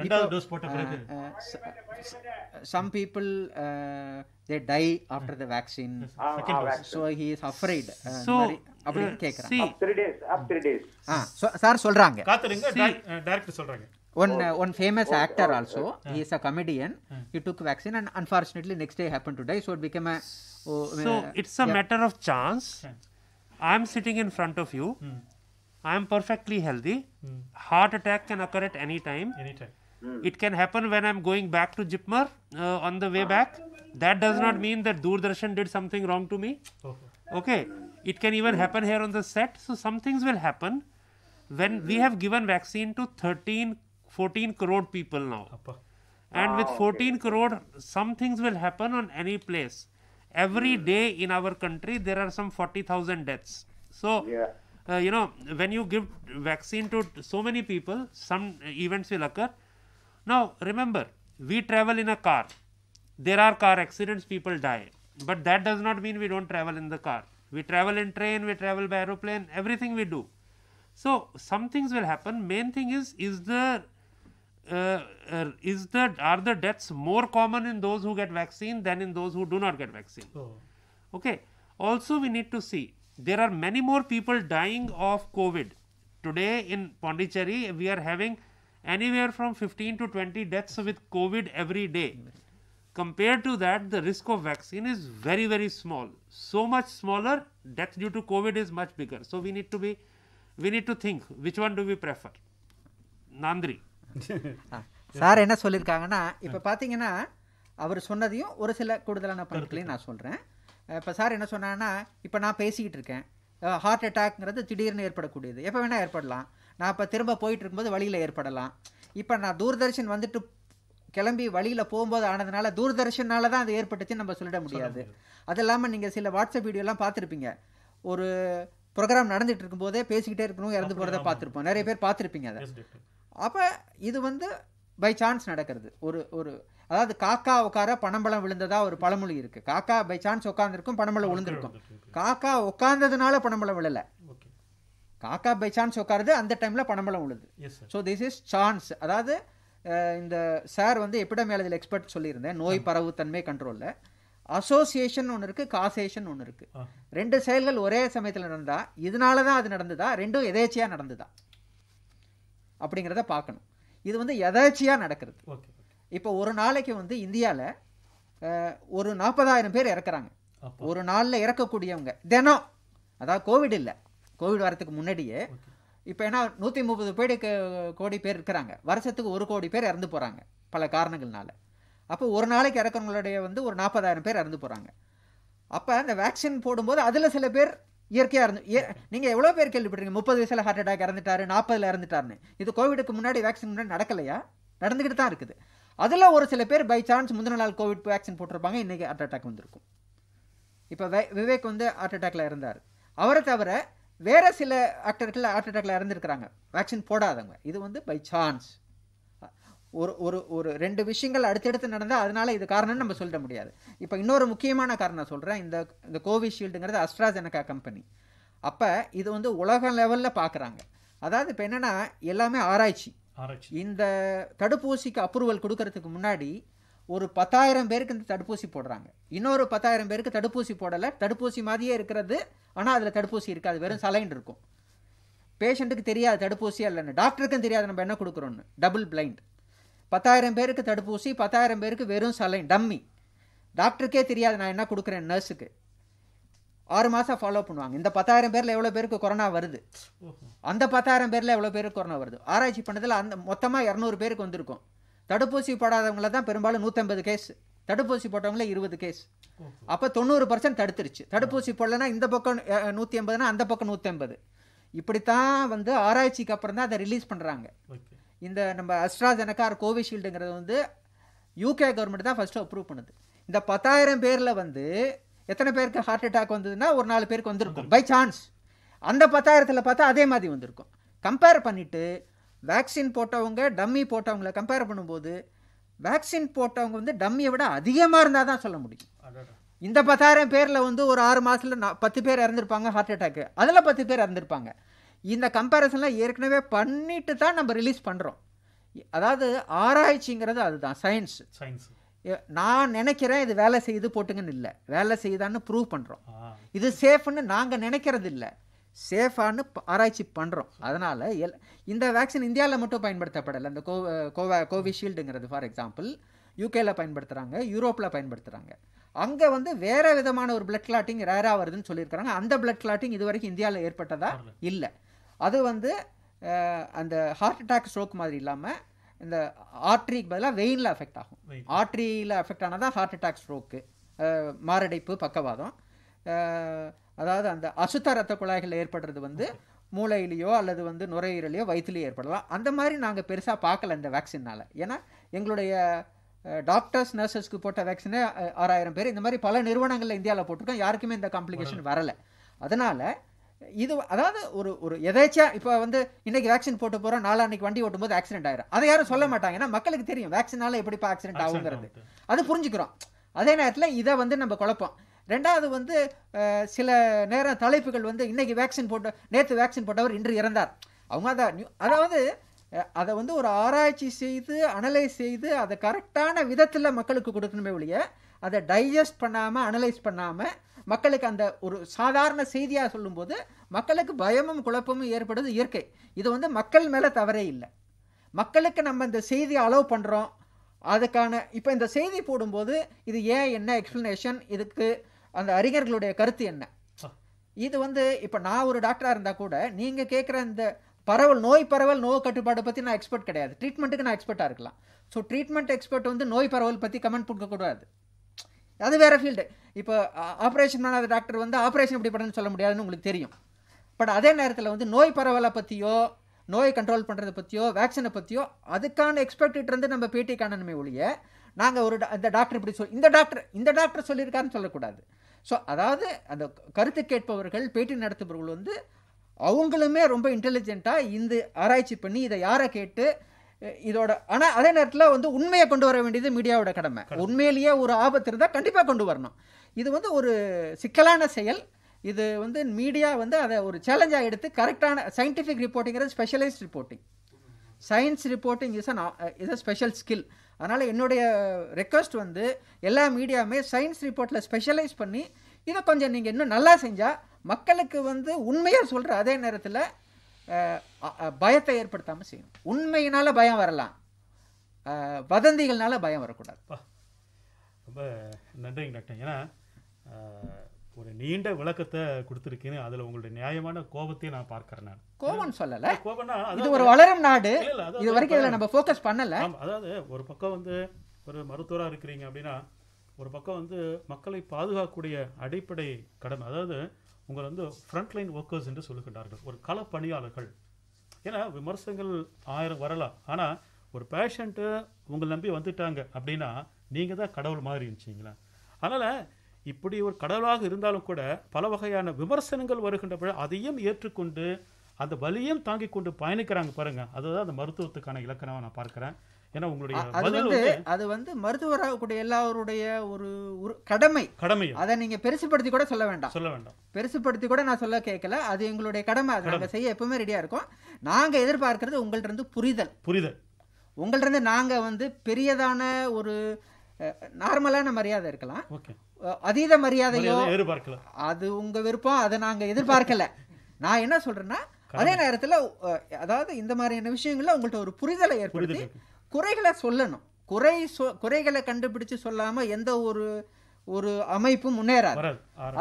ரெண்டாவது டோஸ் போட்ட பிறகு some people they die after the vaccine so he is afraid அப்படி கேக்குறாங்க சார் சொல்றாங்க காத்துறீங்க டைரக்ட் uh, சொல்றாங்க one one famous actor also he is a comedian he took vaccine and unfortunately next day happen to die so it become it's a matter of chance I am sitting in front of you I am perfectly healthy. Mm. Heart attack can occur at any time. Any time. Mm. It can happen when I'm going back to Jipmar uh, on the way ah. back. That does not mean that Doordarshan did something wrong to me. Okay. okay. It can even happen here on the set. So some things will happen when we have given vaccine to 13, 14 crore people now. And wow, with ah, 14 okay. crore, some things will happen on any place. Every mm. day in our country, there are some 40,000 deaths. So, yeah uh, you know when you give vaccine to so many people some events will occur now remember we travel in a car there are car accidents people die but that does not mean we don't travel in the car we travel in train we travel by aeroplane everything we do so some things will happen main thing is is the uh, uh is the are the deaths more common in those who get vaccine than in those who do not get vaccine oh. okay also we need to see there are many more people dying of COVID. Today in Pondicherry, we are having anywhere from 15 to 20 deaths with COVID every day. Compared to that, the risk of vaccine is very, very small. So much smaller, death due to COVID is much bigger. So we need to be, we need to think which one do we prefer? Nandri. Sir என்ன சொல்லியிருக்காங்கன்னா இப்போ பார்த்தீங்கன்னா அவர் சொன்னதையும் ஒரு சில கூடுதலான பாயிண்ட்களையும் நான் சொல்கிறேன் இப்போ சார் என்ன சொன்னான்னா இப்போ நான் பேசிக்கிட்டு இருக்கேன் ஹார்ட் அட்டாக்ங்கிறது திடீர்னு ஏற்படக்கூடியது எப்போ வேணால் ஏற்படலாம் நான் இப்போ திரும்ப போயிட்டு இருக்கும்போது வழியில் ஏற்படலாம் இப்போ நான் தூர்தர்ஷன் வந்துட்டு கிளம்பி வழியில் போகும்போது ஆனதுனால தூர்தர்ஷனால் தான் அது ஏற்பட்டுச்சுன்னு நம்ம சொல்லிட முடியாது அது இல்லாமல் நீங்கள் சில வாட்ஸ்அப் வீடியோலாம் பார்த்துருப்பீங்க ஒரு ப்ரோக்ராம் நடந்துகிட்டு இருக்கும்போதே பேசிக்கிட்டே இருக்கணும் இறந்து போகிறத பார்த்துருப்போம் நிறைய பேர் பார்த்துருப்பீங்க அதை அப்போ இது வந்து பை சான்ஸ் நடக்கிறது ஒரு ஒரு அதாவது காக்கா உட்கார பனம்பழம் விழுந்ததா ஒரு பழமொழி இருக்கு காக்கா பை சான்ஸ் உட்காந்துருக்கும் பனம்பழம் விழுந்திருக்கும் காக்கா உட்கார்ந்ததுனால பனம்பழம் விழல காக்கா பை சான்ஸ் உட்காருது அந்த டைம்ல பனம்பழம் விழுது ஸோ திஸ் இஸ் சான்ஸ் அதாவது இந்த சார் வந்து இதில் எக்ஸ்பர்ட் சொல்லியிருந்தேன் நோய் பரவு தன்மை கண்ட்ரோலில் அசோசியேஷன் ஒன்று இருக்குது காசேஷன் ஒன்று இருக்குது ரெண்டு செயல்கள் ஒரே சமயத்தில் நடந்தா இதனால தான் அது நடந்ததா ரெண்டும் எதேச்சியாக நடந்ததா அப்படிங்கிறத பார்க்கணும் இது வந்து எதாச்சியாக நடக்கிறது இப்போ ஒரு நாளைக்கு வந்து இந்தியாவில் ஒரு நாற்பதாயிரம் பேர் இறக்குறாங்க ஒரு நாளில் இறக்கக்கூடியவங்க தினம் அதாவது கோவிட் இல்லை கோவிட் வரத்துக்கு முன்னாடியே இப்போ ஏன்னா நூற்றி முப்பது பேர் கோடி பேர் இருக்கிறாங்க வருஷத்துக்கு ஒரு கோடி பேர் இறந்து போகிறாங்க பல காரணங்கள்னால அப்போ ஒரு நாளைக்கு இறக்குறவங்களுடைய வந்து ஒரு நாற்பதாயிரம் பேர் இறந்து போகிறாங்க அப்போ அந்த வேக்சின் போடும்போது அதில் சில பேர் இயற்கையாக இருந்து நீங்கள் எவ்வளோ பேர் கேள்விப்பட்டிருக்கீங்க முப்பது வயசில் ஹார்ட் அட்டாக் இறந்துட்டாரு நாற்பதில் இறந்துட்டார்னு இது கோவிடுக்கு முன்னாடி வேக்சின் முன்னாடி நடக்கலையா நடந்துக்கிட்டு தான் இருக்குது அதில் ஒரு சில பேர் பை சான்ஸ் முந்தின நாள் கோவிட் வேக்சின் போட்டிருப்பாங்க இன்றைக்கி ஹார்ட் அட்டாக் வந்திருக்கும் இப்போ விவேக் வந்து ஹார்ட் அட்டாக்ல இருந்தார் அவரை தவிர வேறு சில ஆக்டர்கள் ஹார்ட் அட்டாக்ல இறந்துருக்கிறாங்க வேக்சின் போடாதவங்க இது வந்து பை சான்ஸ் ஒரு ஒரு ஒரு ரெண்டு விஷயங்கள் அடுத்தடுத்து நடந்தால் அதனால் இது காரணம்னு நம்ம சொல்லிட முடியாது இப்போ இன்னொரு முக்கியமான காரணம் சொல்கிறேன் இந்த இந்த கோவிஷீல்டுங்கிறது அஸ்ட்ராஜெனக்கா கம்பெனி அப்போ இது வந்து உலக லெவலில் பார்க்குறாங்க அதாவது இப்போ என்னென்னா எல்லாமே ஆராய்ச்சி ஆராய்ச்சி இந்த தடுப்பூசிக்கு அப்ரூவல் கொடுக்கறதுக்கு முன்னாடி ஒரு பத்தாயிரம் பேருக்கு இந்த தடுப்பூசி போடுறாங்க இன்னொரு பத்தாயிரம் பேருக்கு தடுப்பூசி போடலை தடுப்பூசி மாதிரியே இருக்கிறது ஆனால் அதில் தடுப்பூசி இருக்காது வெறும் சலைன் இருக்கும் பேஷண்ட்டுக்கு தெரியாது தடுப்பூசி இல்லைன்னு டாக்டருக்கும் தெரியாது நம்ம என்ன கொடுக்குறோன்னு டபுள் பிளைண்ட் பத்தாயிரம் பேருக்கு தடுப்பூசி பத்தாயிரம் பேருக்கு வெறும் சலை டம்மி டாக்டருக்கே தெரியாது நான் என்ன கொடுக்குறேன் நர்ஸுக்கு ஆறு மாதம் ஃபாலோ பண்ணுவாங்க இந்த பத்தாயிரம் பேரில் எவ்வளோ பேருக்கு கொரோனா வருது அந்த பத்தாயிரம் பேரில் எவ்வளோ பேருக்கு கொரோனா வருது ஆராய்ச்சி பண்ணதில் அந்த மொத்தமாக இரநூறு பேருக்கு வந்திருக்கும் தடுப்பூசி போடாதவங்கள தான் பெரும்பாலும் நூற்றம்பது கேஸ் தடுப்பூசி போட்டவங்கள இருபது கேஸ் அப்போ தொண்ணூறு பர்சன்ட் தடுத்துருச்சு தடுப்பூசி போடலன்னா இந்த பக்கம் நூற்றி எண்பதுனா அந்த பக்கம் நூற்றி ஐம்பது இப்படித்தான் வந்து ஆராய்ச்சிக்கு அப்புறம் தான் அதை ரிலீஸ் பண்ணுறாங்க இந்த நம்ம அஸ்ட்ராஜெனக்கா கோவிஷீல்டுங்கிறது வந்து யூகே கவர்மெண்ட் தான் ஃபஸ்ட்டு அப்ரூவ் பண்ணுது இந்த பத்தாயிரம் பேரில் வந்து எத்தனை பேருக்கு ஹார்ட் அட்டாக் வந்ததுன்னா ஒரு நாலு பேருக்கு வந்திருக்கும் பை சான்ஸ் அந்த பத்தாயிரத்தில் பார்த்தா அதே மாதிரி வந்திருக்கும் கம்பேர் பண்ணிவிட்டு வேக்சின் போட்டவங்க டம்மி போட்டவங்களை கம்பேர் பண்ணும்போது வேக்சின் போட்டவங்க வந்து டம்மியை விட அதிகமாக இருந்தால் தான் சொல்ல முடியும் இந்த பத்தாயிரம் பேரில் வந்து ஒரு ஆறு மாதத்தில் பத்து பேர் இறந்துருப்பாங்க ஹார்ட் அட்டாக்கு அதில் பத்து பேர் இறந்துருப்பாங்க இந்த கம்பேரிசன்லாம் ஏற்கனவே பண்ணிட்டு தான் நம்ம ரிலீஸ் பண்ணுறோம் அதாவது ஆராய்ச்சிங்கிறது அதுதான் சயின்ஸ் சயின்ஸ் நான் நினைக்கிறேன் இது வேலை செய்து போட்டுங்கன்னு இல்லை வேலை செய்யுதான்னு ப்ரூவ் பண்ணுறோம் இது சேஃப்னு நாங்கள் நினைக்கிறது இல்லை சேஃபானு ஆராய்ச்சி பண்ணுறோம் அதனால் எல் இந்த வேக்சின் இந்தியாவில் மட்டும் பயன்படுத்தப்படலை இந்த கோ கோவா கோவிஷீல்டுங்கிறது ஃபார் எக்ஸாம்பிள் யூகேல பயன்படுத்துகிறாங்க யூரோப்பில் பயன்படுத்துகிறாங்க அங்கே வந்து வேறு விதமான ஒரு பிளட் கிளாட்டிங் ரேராக வருதுன்னு சொல்லியிருக்கிறாங்க அந்த பிளட் கிளாட்டிங் இது வரைக்கும் இந்தியாவில் ஏற்பட்டதா இல்லை அது வந்து அந்த ஹார்ட் அட்டாக் ஸ்ட்ரோக் மாதிரி இல்லாமல் இந்த ஆர்ட்ரிக்கு பதிலாக வெயினில் அஃபெக்ட் ஆகும் ஆர்ட்ரியில் அஃபெக்ட் ஆனால் தான் ஹார்ட் அட்டாக் ஸ்ட்ரோக்கு மாரடைப்பு பக்கவாதம் அதாவது அந்த அசுத்த ரத்த குழாய்கள் ஏற்படுறது வந்து மூளையிலேயோ அல்லது வந்து நுரையீரலையோ வயிற்றுலையோ ஏற்படலாம் அந்த மாதிரி நாங்கள் பெருசாக பார்க்கல இந்த வேக்சின்னால் ஏன்னா எங்களுடைய டாக்டர்ஸ் நர்சஸ்க்கு போட்ட வேக்சினே ஆறாயிரம் பேர் இந்த மாதிரி பல நிறுவனங்களில் இந்தியாவில் போட்டிருக்கோம் யாருக்குமே இந்த காம்ப்ளிகேஷன் வரலை அதனால் இது அதாவது ஒரு ஒரு எதேச்சா இப்போ வந்து இன்னைக்கு வேக்சின் போட்டு போகிறோம் நாளா அன்னைக்கு வண்டி ஓட்டும் போது ஆக்சிடென்ட் ஆயிரும் அதை யாரும் சொல்ல மாட்டாங்க ஏன்னா மக்களுக்கு தெரியும் வேக்சினால எப்படிப்பா ஆக்சிடென்ட் ஆகுங்கிறது அது புரிஞ்சுக்கிறோம் அதே நேரத்தில் இதை வந்து நம்ம குழப்பம் ரெண்டாவது வந்து சில நேரம் தலைப்புகள் வந்து இன்னைக்கு வேக்சின் போட்ட நேற்று வேக்சின் போட்டவர் இன்று இறந்தார் அவங்க அதை அதாவது அதை வந்து ஒரு ஆராய்ச்சி செய்து அனலைஸ் செய்து அதை கரெக்டான விதத்தில் மக்களுக்கு கொடுக்கணுமே ஒழிய அதை டைஜஸ்ட் பண்ணாமல் அனலைஸ் பண்ணாமல் மக்களுக்கு அந்த ஒரு சாதாரண செய்தியாக சொல்லும்போது மக்களுக்கு பயமும் குழப்பமும் ஏற்படுது இயற்கை இது வந்து மக்கள் மேலே தவறே இல்லை மக்களுக்கு நம்ம இந்த செய்தியை அலோவ் பண்ணுறோம் அதுக்கான இப்போ இந்த செய்தி போடும்போது இது ஏன் என்ன எக்ஸ்ப்ளனேஷன் இதுக்கு அந்த அறிஞர்களுடைய கருத்து என்ன இது வந்து இப்போ நான் ஒரு டாக்டராக இருந்தால் கூட நீங்கள் கேட்குற இந்த பரவல் நோய் பரவல் நோய் கட்டுப்பாடு பற்றி நான் எக்ஸ்பர்ட் கிடையாது ட்ரீட்மெண்ட்டுக்கு நான் எக்ஸ்பர்ட்டாக இருக்கலாம் ஸோ ட்ரீட்மெண்ட் எக்ஸ்பர்ட் வந்து நோய் பரவல் பற்றி கமெண்ட் கொடுக்கக்கூடாது அது வேறு ஃபீல்டு இப்போ ஆப்ரேஷன் பண்ணாத டாக்டர் வந்து ஆப்ரேஷன் இப்படி பண்ணுன்னு சொல்ல முடியாதுன்னு உங்களுக்கு தெரியும் பட் அதே நேரத்தில் வந்து நோய் பரவலை பற்றியோ நோயை கண்ட்ரோல் பண்ணுறதை பற்றியோ வேக்சினை பற்றியோ அதுக்கான எக்ஸ்பெக்டேட் வந்து நம்ம பேட்டி காணணுமே ஒழிய நாங்கள் ஒரு இந்த டாக்டர் இப்படி சொல் இந்த டாக்டர் இந்த டாக்டர் சொல்லியிருக்காருன்னு சொல்லக்கூடாது ஸோ அதாவது அந்த கருத்து கேட்பவர்கள் பேட்டி நடத்துபவர்கள் வந்து அவங்களுமே ரொம்ப இன்டெலிஜென்ட்டாக இந்த ஆராய்ச்சி பண்ணி இதை யாரை கேட்டு இதோட ஆனால் அதே நேரத்தில் வந்து உண்மையை கொண்டு வர வேண்டியது மீடியாவோட கடமை உண்மையிலேயே ஒரு ஆபத்து இருந்தால் கண்டிப்பாக கொண்டு வரணும் இது வந்து ஒரு சிக்கலான செயல் இது வந்து மீடியா வந்து அதை ஒரு சேலஞ்சாக எடுத்து கரெக்டான சயின்டிஃபிக் ரிப்போர்ட்டிங்கிறது specialised reporting science reporting is an is a special skill அதனால் என்னுடைய ரெக்வஸ்ட் வந்து எல்லா மீடியாவுமே சயின்ஸ் ரிப்போர்ட்டில் ஸ்பெஷலைஸ் பண்ணி இதை கொஞ்சம் நீங்கள் இன்னும் நல்லா செஞ்சால் மக்களுக்கு வந்து உண்மையாக சொல்கிற அதே நேரத்தில் பயத்தை ஏற்படுத்தாமல் செய்யணும் உண்மையினால் பயம் வரலாம் வதந்திகள்னால பயம் வரக்கூடாது ரொம்ப நன்றிங்க டாக்டர் ஏன்னா ஒரு நீண்ட விளக்கத்தை கொடுத்துருக்கீங்க அதுல உங்களுடைய நியாயமான கோபத்தையும் நான் பார்க்கறேன் நான் கோபம் சொல்லல கோபம்னா இது ஒரு வளரும் நாடு இது வரைக்கும் நம்ம ஃபோக்கஸ் பண்ணல அதாவது ஒரு பக்கம் வந்து ஒரு மருத்துவராக இருக்கிறீங்க அப்படின்னா ஒரு பக்கம் வந்து மக்களை பாதுகாக்கக்கூடிய அடிப்படை கடமை அதாவது உங்களை வந்து ஃப்ரண்ட்லைன் ஒர்க்கர்ஸ் என்று சொல்லுகின்றார்கள் ஒரு கள பணியாளர்கள் ஏன்னா விமர்சனங்கள் ஆயிரம் வரலாம் ஆனால் ஒரு பேஷண்ட்டு உங்களை நம்பி வந்துட்டாங்க அப்படின்னா நீங்கள் தான் கடவுள் மாதிரி இருந்துச்சிங்களேன் அதனால் இப்படி ஒரு கடவுளாக இருந்தாலும் கூட பல வகையான விமர்சனங்கள் வருகின்ற அதையும் ஏற்றுக்கொண்டு அந்த வலியும் தாங்கி கொண்டு பயணிக்கிறாங்க பாருங்க அதுதான் அந்த மருத்துவத்துக்கான இலக்கணமாக நான் பார்க்குறேன் ஏன்னா உங்களுடைய அது வந்து அது வந்து மருத்துவராகக்கூடிய எல்லாருடைய ஒரு ஒரு கடமை கடமை அதை நீங்க பெருசுப்படுத்தி கூட சொல்ல வேண்டாம் சொல்ல வேண்டாம் பெருசுப்படுத்தி கூட நான் சொல்ல கேட்கல அது எங்களுடைய கடமை அதை நாங்கள் செய்ய எப்பவுமே ரெடியாக இருக்கும் நாங்கள் எதிர்பார்க்கறது உங்கள்கிட்ட இருந்து புரிதல் புரிதல் உங்கள்ட்ட இருந்து நாங்க வந்து பெரியதான ஒரு நார்மலான மரியாதை இருக்கலாம் ஓகே அதீத மரியாதையோ எதிர்பார்க்கல அது உங்க விருப்பம் அதை நாங்க எதிர்பார்க்கல நான் என்ன சொல்றேன்னா அதே நேரத்துல அதாவது இந்த மாதிரியான விஷயங்கள்ல உங்கள்கிட்ட ஒரு புரிதலை ஏற்படுத்தி குறைகளை சொல்லணும் குறை குறைகளை கண்டுபிடிச்சு சொல்லாம எந்த ஒரு ஒரு அமைப்பு முன்னேறாது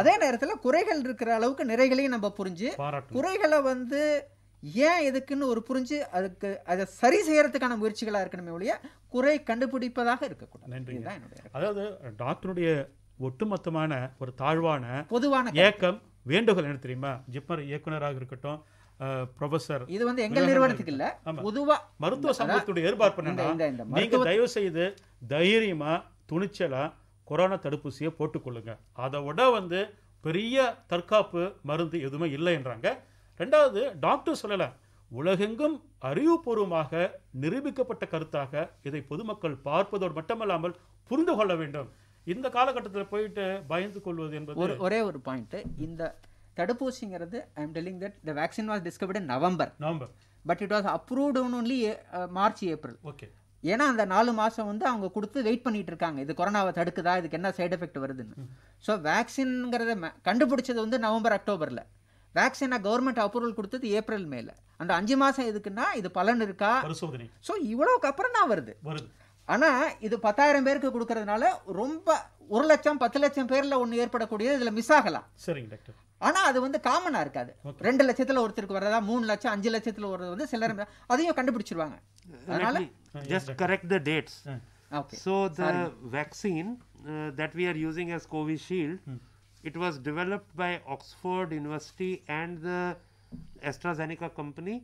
அதே நேரத்தில் குறைகள் இருக்கிற அளவுக்கு நிறைகளையும் நம்ம புரிஞ்சு குறைகளை வந்து ஏன் எதுக்குன்னு ஒரு புரிஞ்சு அதுக்கு அதை சரி செய்யறதுக்கான முயற்சிகளாக இருக்கணுமே ஒழிய குறை கண்டுபிடிப்பதாக இருக்கக்கூடாது அதாவது டாக்டருடைய ஒட்டுமொத்தமான ஒரு தாழ்வான பொதுவான ஏக்கம் வேண்டுகோள் என்ன தெரியுமா ஜிப்மர் இயக்குனராக இருக்கட்டும் ப்ரொஃபசர் இது வந்து எங்கள் நிறுவனத்துக்கு இல்ல பொதுவா மருத்துவ சமூகத்துடைய ஏற்பாடு பண்ணா நீங்க தயவு செய்து தைரியமா துணிச்சலா கொரோனா தடுப்பூசியை போட்டுக்கொள்ளுங்க அதை விட வந்து பெரிய தற்காப்பு மருந்து எதுவுமே இல்லைன்றாங்க ரெண்டாவது டாக்டர் சொல்லலை உலகெங்கும் அறிவுபூர்வமாக நிரூபிக்கப்பட்ட கருத்தாக இதை பொதுமக்கள் பார்ப்பதோடு மட்டுமல்லாமல் புரிந்து கொள்ள வேண்டும் இந்த காலகட்டத்தில் போயிட்டு பயந்து கொள்வது என்பது ஒரு ஒரே ஒரு பாயிண்ட்டு இந்த தடுப்பூசிங்கிறது I am telling that the vaccine was discovered November November but it was approved only March April okay ஏன்னா அந்த நாலு மாதம் வந்து அவங்க கொடுத்து வெயிட் பண்ணிட்டு இருக்காங்க இது கொரோனாவை தடுக்குதா இதுக்கு என்ன சைடு எஃபெக்ட் வருதுன்னு ஸோ வேக்சின்ங்கிறத கண்டுபிடிச்சது வந்து நவம்பர் அக்டோபரில் வேக்சினை கவர்மெண்ட் அப்ரூவல் கொடுத்தது ஏப்ரல் மேல அந்த அஞ்சு மாதம் எதுக்குன்னா இது பலன் இருக்கா ஸோ இவ்வளோக்கு அப்புறம் தான் வருது வருது ஆனால் இது பத்தாயிரம் பேருக்கு கொடுக்கறதுனால ரொம்ப ஒரு லட்சம் பத்து லட்சம் பேரில் ஒன்று ஏற்படக்கூடியது இதில் மிஸ் ஆகலாம் சரிங்க டாக்டர் ஆனால் அது வந்து காமனாக இருக்காது ரெண்டு லட்சத்தில் ஒருத்தருக்கு வர்றதா மூணு லட்சம் அஞ்சு லட்சத்தில் ஒரு வந்து சிலர் அதையும் கண்டுபிடிச்சிருவாங்க அதனால just correct the dates okay so the vaccine that we are using as Covishield it was developed by Oxford University and the AstraZeneca company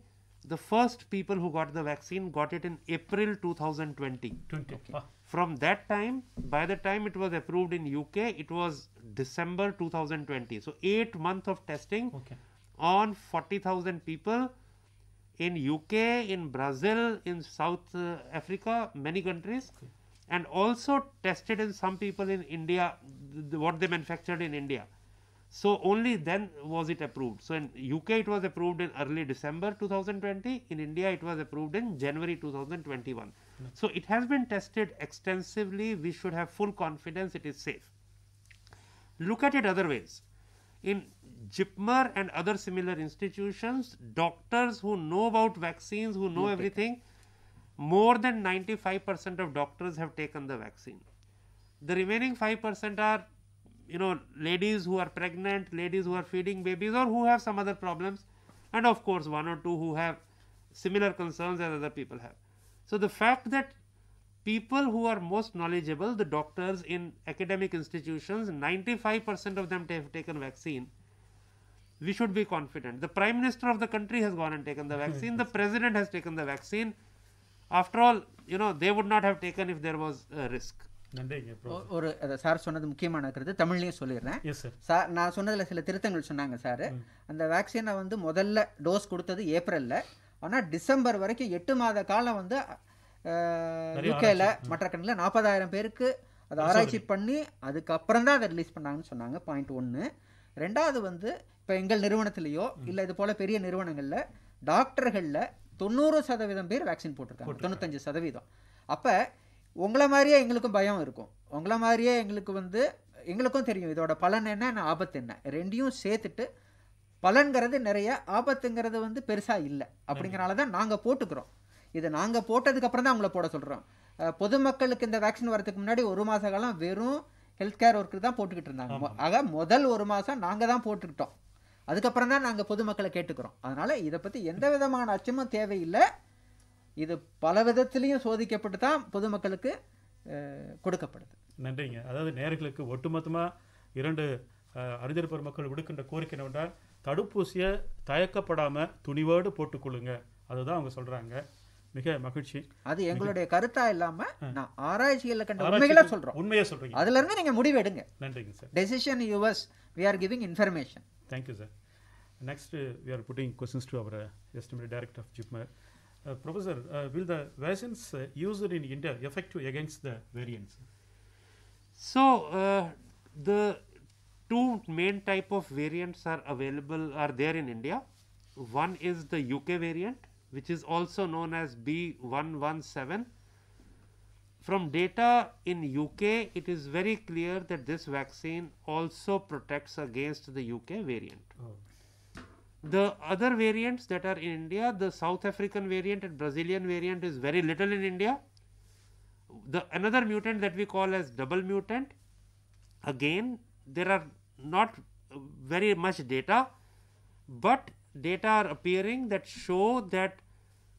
the first people who got the vaccine got it in April 2020. 20. Okay. From that time, by the time it was approved in UK, it was December 2020. So eight months of testing okay. on 40,000 people in UK, in Brazil, in South uh, Africa, many countries, okay. and also tested in some people in India, th th what they manufactured in India. So, only then was it approved. So, in UK it was approved in early December 2020, in India it was approved in January 2021. Mm. So, it has been tested extensively, we should have full confidence it is safe. Look at it other ways. In JIPMER and other similar institutions, doctors who know about vaccines, who know everything, more than 95% of doctors have taken the vaccine. The remaining 5% are you know ladies who are pregnant, ladies who are feeding babies or who have some other problems and of course one or two who have similar concerns as other people have. So the fact that people who are most knowledgeable, the doctors in academic institutions, 95% of them have taken vaccine, we should be confident. The Prime Minister of the country has gone and taken the vaccine, the President has taken the vaccine. After all, you know, they would not have taken if there was a risk. ஒரு sir சொன்னது முக்கியமான கருத்து தமிழ்லையும் சொல்லிடுறேன் sir நான் சொன்னதில் சில திருத்தங்கள் சொன்னாங்க சார் அந்த வேக்சினை வந்து முதல்ல டோஸ் கொடுத்தது ஏப்ரலில் ஆனால் டிசம்பர் வரைக்கும் எட்டு மாத காலம் வந்து யூகேல மற்ற கண்ணில் நாற்பதாயிரம் பேருக்கு அதை ஆராய்ச்சி பண்ணி அதுக்கப்புறம் தான் அதை ரிலீஸ் பண்ணாங்கன்னு சொன்னாங்க பாயிண்ட் ஒன்று ரெண்டாவது வந்து இப்போ எங்கள் நிறுவனத்திலேயோ இல்லை இது போல் பெரிய நிறுவனங்களில் டாக்டர்களில் தொண்ணூறு சதவீதம் பேர் வேக்சின் போட்டிருக்காங்க தொண்ணூத்தஞ்சு சதவீதம் அப்போ உங்களை மாதிரியே எங்களுக்கும் பயம் இருக்கும் உங்களை மாதிரியே எங்களுக்கு வந்து எங்களுக்கும் தெரியும் இதோட பலன் என்ன ஆபத்து என்ன ரெண்டையும் சேர்த்துட்டு பலன்கிறது நிறைய ஆபத்துங்கிறது வந்து பெருசாக இல்லை அப்படிங்கிறனால தான் நாங்கள் போட்டுக்கிறோம் இதை நாங்கள் போட்டதுக்கப்புறம் தான் அவங்கள போட சொல்கிறோம் பொதுமக்களுக்கு இந்த வேக்சின் வரதுக்கு முன்னாடி ஒரு மாத காலம் வெறும் ஹெல்த் கேர் ஒர்க்கு தான் போட்டுக்கிட்டு இருந்தாங்க ஆக முதல் ஒரு மாதம் நாங்கள் தான் போட்டுக்கிட்டோம் அதுக்கப்புறம் தான் நாங்கள் பொதுமக்களை கேட்டுக்கிறோம் அதனால் இதை பற்றி எந்த விதமான அச்சமும் தேவையில்லை இது பல விதத்திலையும் சோதிக்கப்பட்டு தான் பொதுமக்களுக்கு கொடுக்கப்படுது நன்றிங்க அதாவது நேர்களுக்கு ஒட்டுமொத்தமாக இரண்டு அறிஞர் பெருமக்கள் விடுக்கின்ற கோரிக்கை என்னவென்றால் தடுப்பூசியை தயக்கப்படாமல் துணிவோடு போட்டுக்கொள்ளுங்க அதுதான் அவங்க சொல்கிறாங்க மிக மகிழ்ச்சி அது எங்களுடைய கருத்தா இல்லாம நான் ஆராய்ச்சியில் கண்ட உண்மைகளை சொல்றோம் உண்மையை சொல்றீங்க அதுல இருந்து நீங்க முடிவு எடுங்க நன்றிங்க sir decision yours we are giving information thank you sir next we are putting questions to our esteemed director of JIPMER Uh, professor, uh, will the vaccines uh, used in India you against the variants? So, the two main type of variants are available are there in India. One is the UK variant which is also known as B117. From data in UK it is very clear that this vaccine also protects against the UK variant. Oh. The other variants that are in India, the South African variant and Brazilian variant is very little in India. The another mutant that we call as double mutant, again there are not very much data, but data are appearing that show that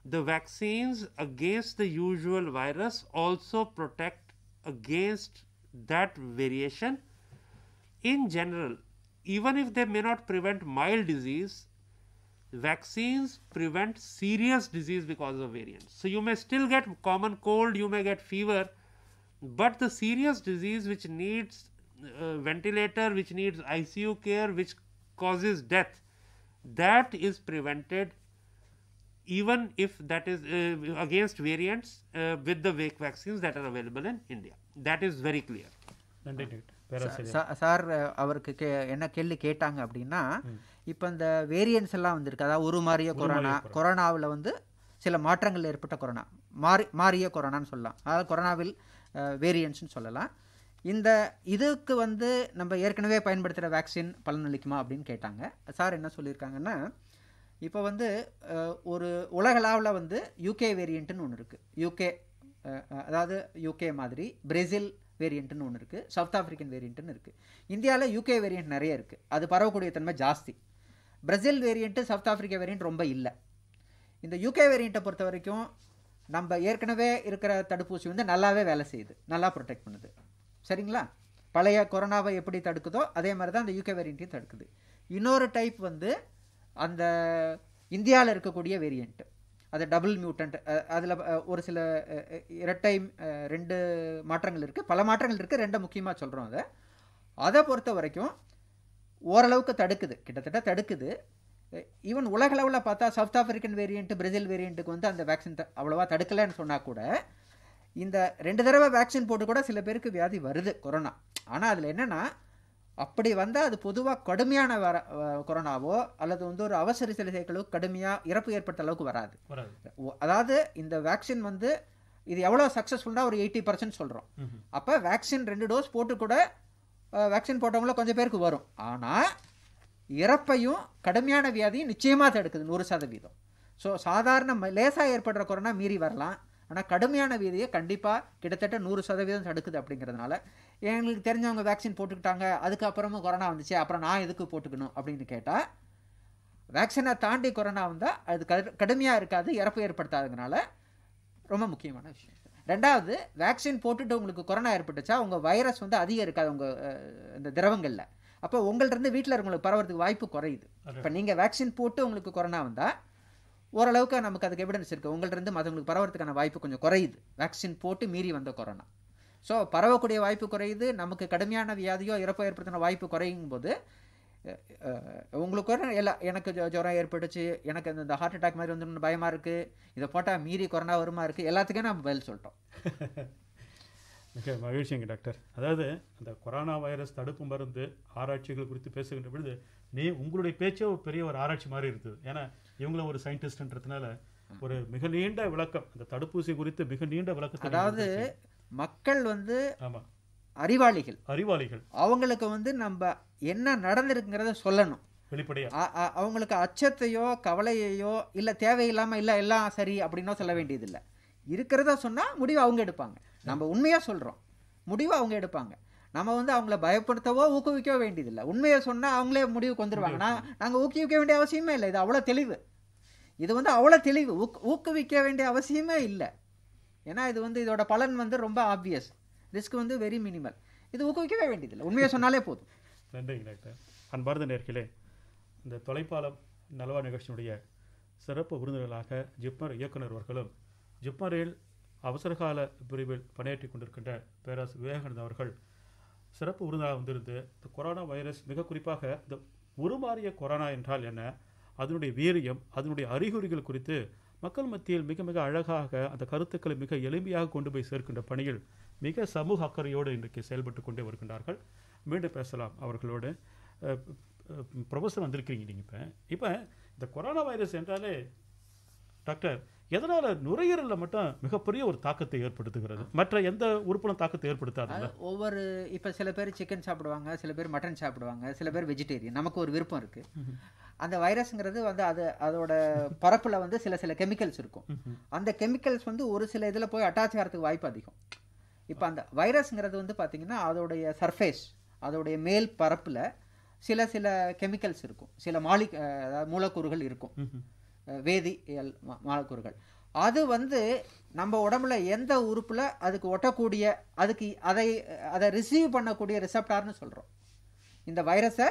the vaccines against the usual virus also protect against that variation. In general, even if they may not prevent mild disease, vaccines prevent serious disease because of variants. So, you may still get common cold, you may get fever, but the serious disease which needs uh, ventilator, which needs ICU care, which causes death, that is prevented even if that is uh, against variants uh, with the vaccines that are available in India. That is very clear. Sir, sir அவருக்கு என்ன கேள்வி கேட்டாங்க அப்படின்னா இப்போ இந்த variance எல்லாம் வந்திருக்கு அதாவது ஒரு மாறிய கொரோனா கொரோனாவில் வந்து சில மாற்றங்கள் ஏற்பட்ட கொரோனா மாறி மாறிய கொரோனான்னு சொல்லலாம் அதாவது கொரோனாவில் வேரியன்ஸ்னு சொல்லலாம் இந்த இதுக்கு வந்து நம்ம ஏற்கனவே பயன்படுத்துகிற வேக்சின் பலனளிக்குமா அப்படின்னு கேட்டாங்க சார் என்ன சொல்லியிருக்காங்கன்னா இப்போ வந்து ஒரு உலகளாவில் வந்து யூகே வேரியண்ட்டுன்னு ஒன்று இருக்குது யூகே அதாவது யூகே மாதிரி பிரேசில் வேரியண்ட்டுன்னு ஒன்று இருக்குது சவுத் ஆஃப்ரிக்கன் வேரியண்ட்டுன்னு இருக்குது இந்தியாவில் யூகே வேரியண்ட் நிறைய இருக்குது அது பரவக்கூடிய தன்மை ஜாஸ்தி Brazil variant South Africa variant ரொம்ப இல்லை இந்த யூகே வேரியண்ட்டை பொறுத்த வரைக்கும் நம்ம ஏற்கனவே இருக்கிற தடுப்பூசி வந்து நல்லாவே வேலை செய்யுது நல்லா ப்ரொடெக்ட் பண்ணுது சரிங்களா பழைய கொரோனாவை எப்படி தடுக்குதோ அதே மாதிரி தான் அந்த யூகே வேரியண்ட்டையும் தடுக்குது இன்னொரு டைப் வந்து அந்த இந்தியாவில் இருக்கக்கூடிய வேரியண்ட்டு அது டபுள் மியூட்டன்ட் அதில் ஒரு சில இரட்டை ரெண்டு மாற்றங்கள் இருக்குது பல மாற்றங்கள் இருக்குது ரெண்டை முக்கியமாக சொல்கிறோம் அதை அதை பொறுத்த வரைக்கும் ஓரளவுக்கு தடுக்குது கிட்டத்தட்ட தடுக்குது ஈவன் உலகளவில் பார்த்தா சவுத் ஆஃப்ரிக்கன் வேரியண்ட்டு பிரேசில் வேரியண்ட்டுக்கு வந்து அந்த வேக்சின் த அவ்வளோவா தடுக்கலைன்னு சொன்னால் கூட இந்த ரெண்டு தடவை வேக்சின் போட்டு கூட சில பேருக்கு வியாதி வருது கொரோனா ஆனால் அதில் என்னென்னா அப்படி வந்தால் அது பொதுவாக கடுமையான வர கொரோனாவோ அல்லது வந்து ஒரு அவசர சிகிச்சைகளோ கடுமையாக இறப்பு ஏற்பட்ட அளவுக்கு வராது அதாவது இந்த வேக்சின் வந்து இது எவ்வளோ சக்ஸஸ்ஃபுல்னா ஒரு எயிட்டி பர்சன்ட் சொல்கிறோம் அப்போ வேக்சின் ரெண்டு டோஸ் போட்டு கூட வேக்சின் போட்டவங்களும் கொஞ்சம் பேருக்கு வரும் ஆனால் இறப்பையும் கடுமையான வியாதியும் நிச்சயமாக தடுக்குது நூறு சதவீதம் ஸோ சாதாரண லேசாக ஏற்படுற கொரோனா மீறி வரலாம் ஆனால் கடுமையான வியாதியை கண்டிப்பாக கிட்டத்தட்ட நூறு சதவீதம் தடுக்குது அப்படிங்கிறதுனால எங்களுக்கு தெரிஞ்சவங்க வேக்சின் போட்டுக்கிட்டாங்க அதுக்கப்புறமும் கொரோனா வந்துச்சு அப்புறம் நான் எதுக்கு போட்டுக்கணும் அப்படின்னு கேட்டால் வேக்சினை தாண்டி கொரோனா வந்தால் அது கடுமையாக இருக்காது இறப்பு ஏற்படுத்தாததுனால ரொம்ப முக்கியமான விஷயம் ரெண்டாவது வேக்சின் போட்டுட்டு உங்களுக்கு கொரோனா ஏற்பட்டுச்சா உங்கள் வைரஸ் வந்து அதிகம் இருக்காது உங்கள் இந்த திரவங்களில் அப்போ உங்கள்கிட்ட வீட்டில் உங்களுக்கு பரவறதுக்கு வாய்ப்பு குறையுது இப்போ நீங்கள் வேக்சின் போட்டு உங்களுக்கு கொரோனா வந்தால் ஓரளவுக்கு நமக்கு அதுக்கு எவிடன்ஸ் இருக்குது உங்கள்கிட்ட மற்றவங்களுக்கு பரவறதுக்கான வாய்ப்பு கொஞ்சம் குறையுது வேக்சின் போட்டு மீறி வந்த கொரோனா ஸோ பரவக்கூடிய வாய்ப்பு குறையுது நமக்கு கடுமையான வியாதியோ இறப்போ ஏற்படுத்தின வாய்ப்பு குறையும் போது உங்களுக்கு கொரோனா இல்லை எனக்கு ஜுரம் ஏற்பட்டுச்சு எனக்கு இந்த ஹார்ட் அட்டாக் மாதிரி வந்துடும் பயமாக இருக்குது இதை போட்டால் மீறி கொரோனா வருமா இருக்குது எல்லாத்துக்கே நான் பதில் சொல்லிட்டோம் மிக மகிழ்ச்சிங்க டாக்டர் அதாவது அந்த கொரோனா வைரஸ் தடுப்பு மருந்து ஆராய்ச்சிகள் குறித்து பேசுகின்ற பொழுது நீ உங்களுடைய பேச்சே ஒரு பெரிய ஒரு ஆராய்ச்சி மாதிரி இருந்தது ஏன்னா இவங்கள ஒரு சயின்டிஸ்ட்ன்றதுனால ஒரு மிக நீண்ட விளக்கம் அந்த தடுப்பூசி குறித்து மிக நீண்ட விளக்கம் அதாவது மக்கள் வந்து ஆமாம் அறிவாளிகள் அறிவாளிகள் அவங்களுக்கு வந்து நம்ம என்ன நடந்திருக்குங்கிறத சொல்லணும் அவங்களுக்கு அச்சத்தையோ கவலையையோ இல்லை தேவையில்லாமல் இல்லை எல்லாம் சரி அப்படின்னோ சொல்ல வேண்டியதில்லை இருக்கிறத சொன்னால் முடிவு அவங்க எடுப்பாங்க நம்ம உண்மையாக சொல்கிறோம் முடிவு அவங்க எடுப்பாங்க நம்ம வந்து அவங்கள பயப்படுத்தவோ ஊக்குவிக்கவோ வேண்டியதில்லை உண்மையை சொன்னால் அவங்களே முடிவுக்கு கொண்டுருவாங்க நான் நாங்கள் ஊக்குவிக்க வேண்டிய அவசியமே இல்லை இது அவ்வளோ தெளிவு இது வந்து அவ்வளோ தெளிவு ஊக்குவிக்க வேண்டிய அவசியமே இல்லை ஏன்னா இது வந்து இதோட பலன் வந்து ரொம்ப ஆப்வியஸ் ரிஸ்க் வந்து வெரி மினிமல் இது ஊக்குவிக்கவே வேண்டியதில்லை உண்மையாக சொன்னாலே போதும் நன்றிங்க டாக்டர் அன்பார்ந்த நேர்களே இந்த தொலைப்பாலம் நலவா நிகழ்ச்சியினுடைய சிறப்பு விருந்தினர்களாக ஜிப்மர் இயக்குனர் அவர்களும் ஜிப்மரில் அவசரகால பிரிவில் பணியாற்றி கொண்டிருக்கின்ற பேராசு விவேகானந்த் அவர்கள் சிறப்பு விருந்தாக வந்திருந்து இந்த கொரோனா வைரஸ் மிக குறிப்பாக இந்த உருமாறிய கொரோனா என்றால் என்ன அதனுடைய வீரியம் அதனுடைய அறிகுறிகள் குறித்து மக்கள் மத்தியில் மிக மிக அழகாக அந்த கருத்துக்களை மிக எளிமையாக கொண்டு போய் சேர்க்கின்ற பணியில் மிக சமூக அக்கறையோடு இன்றைக்கு செயல்பட்டு கொண்டே வருகின்றார்கள் மீண்டும் பேசலாம் அவர்களோடு ப்ரொஃபஸர் வந்திருக்கிறீங்க நீங்கள் இப்போ இப்போ இந்த கொரோனா வைரஸ் என்றாலே டாக்டர் எதனால் நுரையீரலில் மட்டும் மிகப்பெரிய ஒரு தாக்கத்தை ஏற்படுத்துகிறது மற்ற எந்த உறுப்பிலும் தாக்கத்தை ஏற்படுத்தாது ஒவ்வொரு இப்போ சில பேர் சிக்கன் சாப்பிடுவாங்க சில பேர் மட்டன் சாப்பிடுவாங்க சில பேர் வெஜிடேரியன் நமக்கு ஒரு விருப்பம் இருக்குது அந்த வைரஸுங்கிறது வந்து அது அதோட பரப்பில் வந்து சில சில கெமிக்கல்ஸ் இருக்கும் அந்த கெமிக்கல்ஸ் வந்து ஒரு சில இதில் போய் அட்டாச் ஆகிறதுக்கு வாய்ப்பு அதிகம் இப்போ அந்த வைரஸ்ங்கிறது வந்து பார்த்திங்கன்னா அதோடைய சர்ஃபேஸ் அதோடைய மேல் பரப்பில் சில சில கெமிக்கல்ஸ் இருக்கும் சில மாலிக் மூலக்கூறுகள் இருக்கும் வேதி மாலக்கூறுகள் அது வந்து நம்ம உடம்புல எந்த உறுப்பில் அதுக்கு ஒட்டக்கூடிய அதுக்கு அதை அதை ரிசீவ் பண்ணக்கூடிய ரிசப்டார்னு சொல்கிறோம் இந்த வைரஸை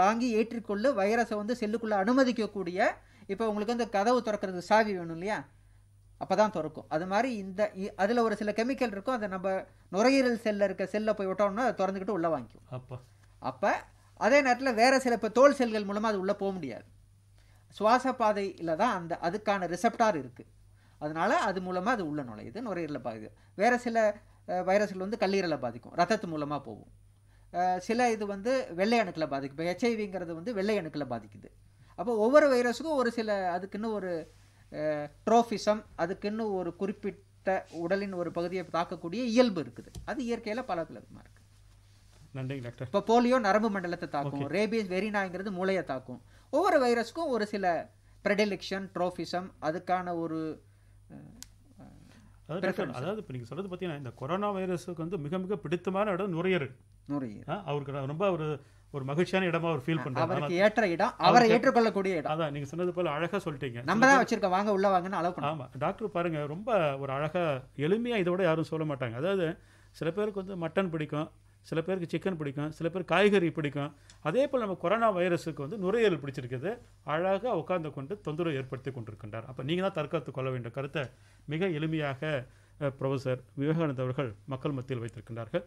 தாங்கி ஏற்றிக்கொள்ளு வைரஸை வந்து செல்லுக்குள்ளே அனுமதிக்கக்கூடிய இப்போ உங்களுக்கு வந்து கதவு திறக்கிறது சாவி வேணும் இல்லையா அப்போ தான் திறக்கும் அது மாதிரி இந்த அதில் ஒரு சில கெமிக்கல் இருக்கும் அதை நம்ம நுரையீரல் செல்லில் இருக்க செல்லில் போய் விட்டோம்னா அதை திறந்துக்கிட்டு உள்ளே வாங்கிக்கும் அப்போ அப்போ அதே நேரத்தில் வேறு சில இப்போ தோல் செல்கள் மூலமாக அது உள்ளே போக முடியாது சுவாச பாதையில் தான் அந்த அதுக்கான ரிசப்டார் இருக்குது அதனால் அது மூலமாக அது உள்ளே நுழையுது நுரையீரலை பாதிக்கும் வேறு சில வைரஸ்கள் வந்து கல்லீரலை பாதிக்கும் ரத்தத்து மூலமாக போகும் சில இது வந்து வெள்ளை அணுக்களை பாதிக்கும் இப்போ ஹெச்ஐவிங்கிறது வந்து வெள்ளை அணுக்களை பாதிக்குது அப்போ ஒவ்வொரு வைரஸுக்கும் ஒரு சில அதுக்குன்னு ஒரு ட்ரோஃபிசம் அதுக்குன்னு ஒரு குறிப்பிட்ட உடலின் ஒரு பகுதியை தாக்கக்கூடிய இயல்பு இருக்குது அது இயற்கையில் பல விதமாக இருக்குது டாக்டர் இப்போ போலியோ நரம்பு மண்டலத்தை தாக்கும் ரேபிஸ் வெரினாங்கிறது மூளையை தாக்கும் ஒவ்வொரு வைரஸ்க்கும் ஒரு சில ப்ரெடிலிக்ஷன் ட்ரோஃபிசம் அதுக்கான ஒரு அதாவது இப்போ நீங்கள் சொல்கிறது பார்த்தீங்கன்னா இந்த கொரோனா வைரஸுக்கு வந்து மிக மிக பிடித்தமான இடம் நுரையீரல் நுரையீரல் அவருக்கு ரொம்ப ஒரு ஒரு மகிழ்ச்சியான இடமா அவர் ஃபீல் பண்றாரு அவருக்கு ஏற்ற இடம் அவரை ஏற்றுக்கொள்ளக்கூடிய இடம் அதான் நீங்க சொன்னது போல அழகா சொல்லிட்டீங்க நம்ம தான் வச்சிருக்கோம் வாங்க உள்ள வாங்கன்னு அளவு ஆமா டாக்டர் பாருங்க ரொம்ப ஒரு அழகா எளிமையா இதோட யாரும் சொல்ல மாட்டாங்க அதாவது சில பேருக்கு வந்து மட்டன் பிடிக்கும் சில பேருக்கு சிக்கன் பிடிக்கும் சில பேர் காய்கறி பிடிக்கும் அதே போல் நம்ம கொரோனா வைரஸுக்கு வந்து நுரையீரல் பிடிச்சிருக்குது அழகாக உட்கார்ந்து கொண்டு தொந்தரவு ஏற்படுத்தி கொண்டிருக்கின்றார் அப்போ நீங்கள் தான் தற்காத்து கொள்ள வேண்டிய கருத்தை மிக எளிமையாக ப்ரொஃபஸர் விவேகானந்தவர்கள் மக்கள் மத்தியில் வைத்திருக்கின்றார்கள்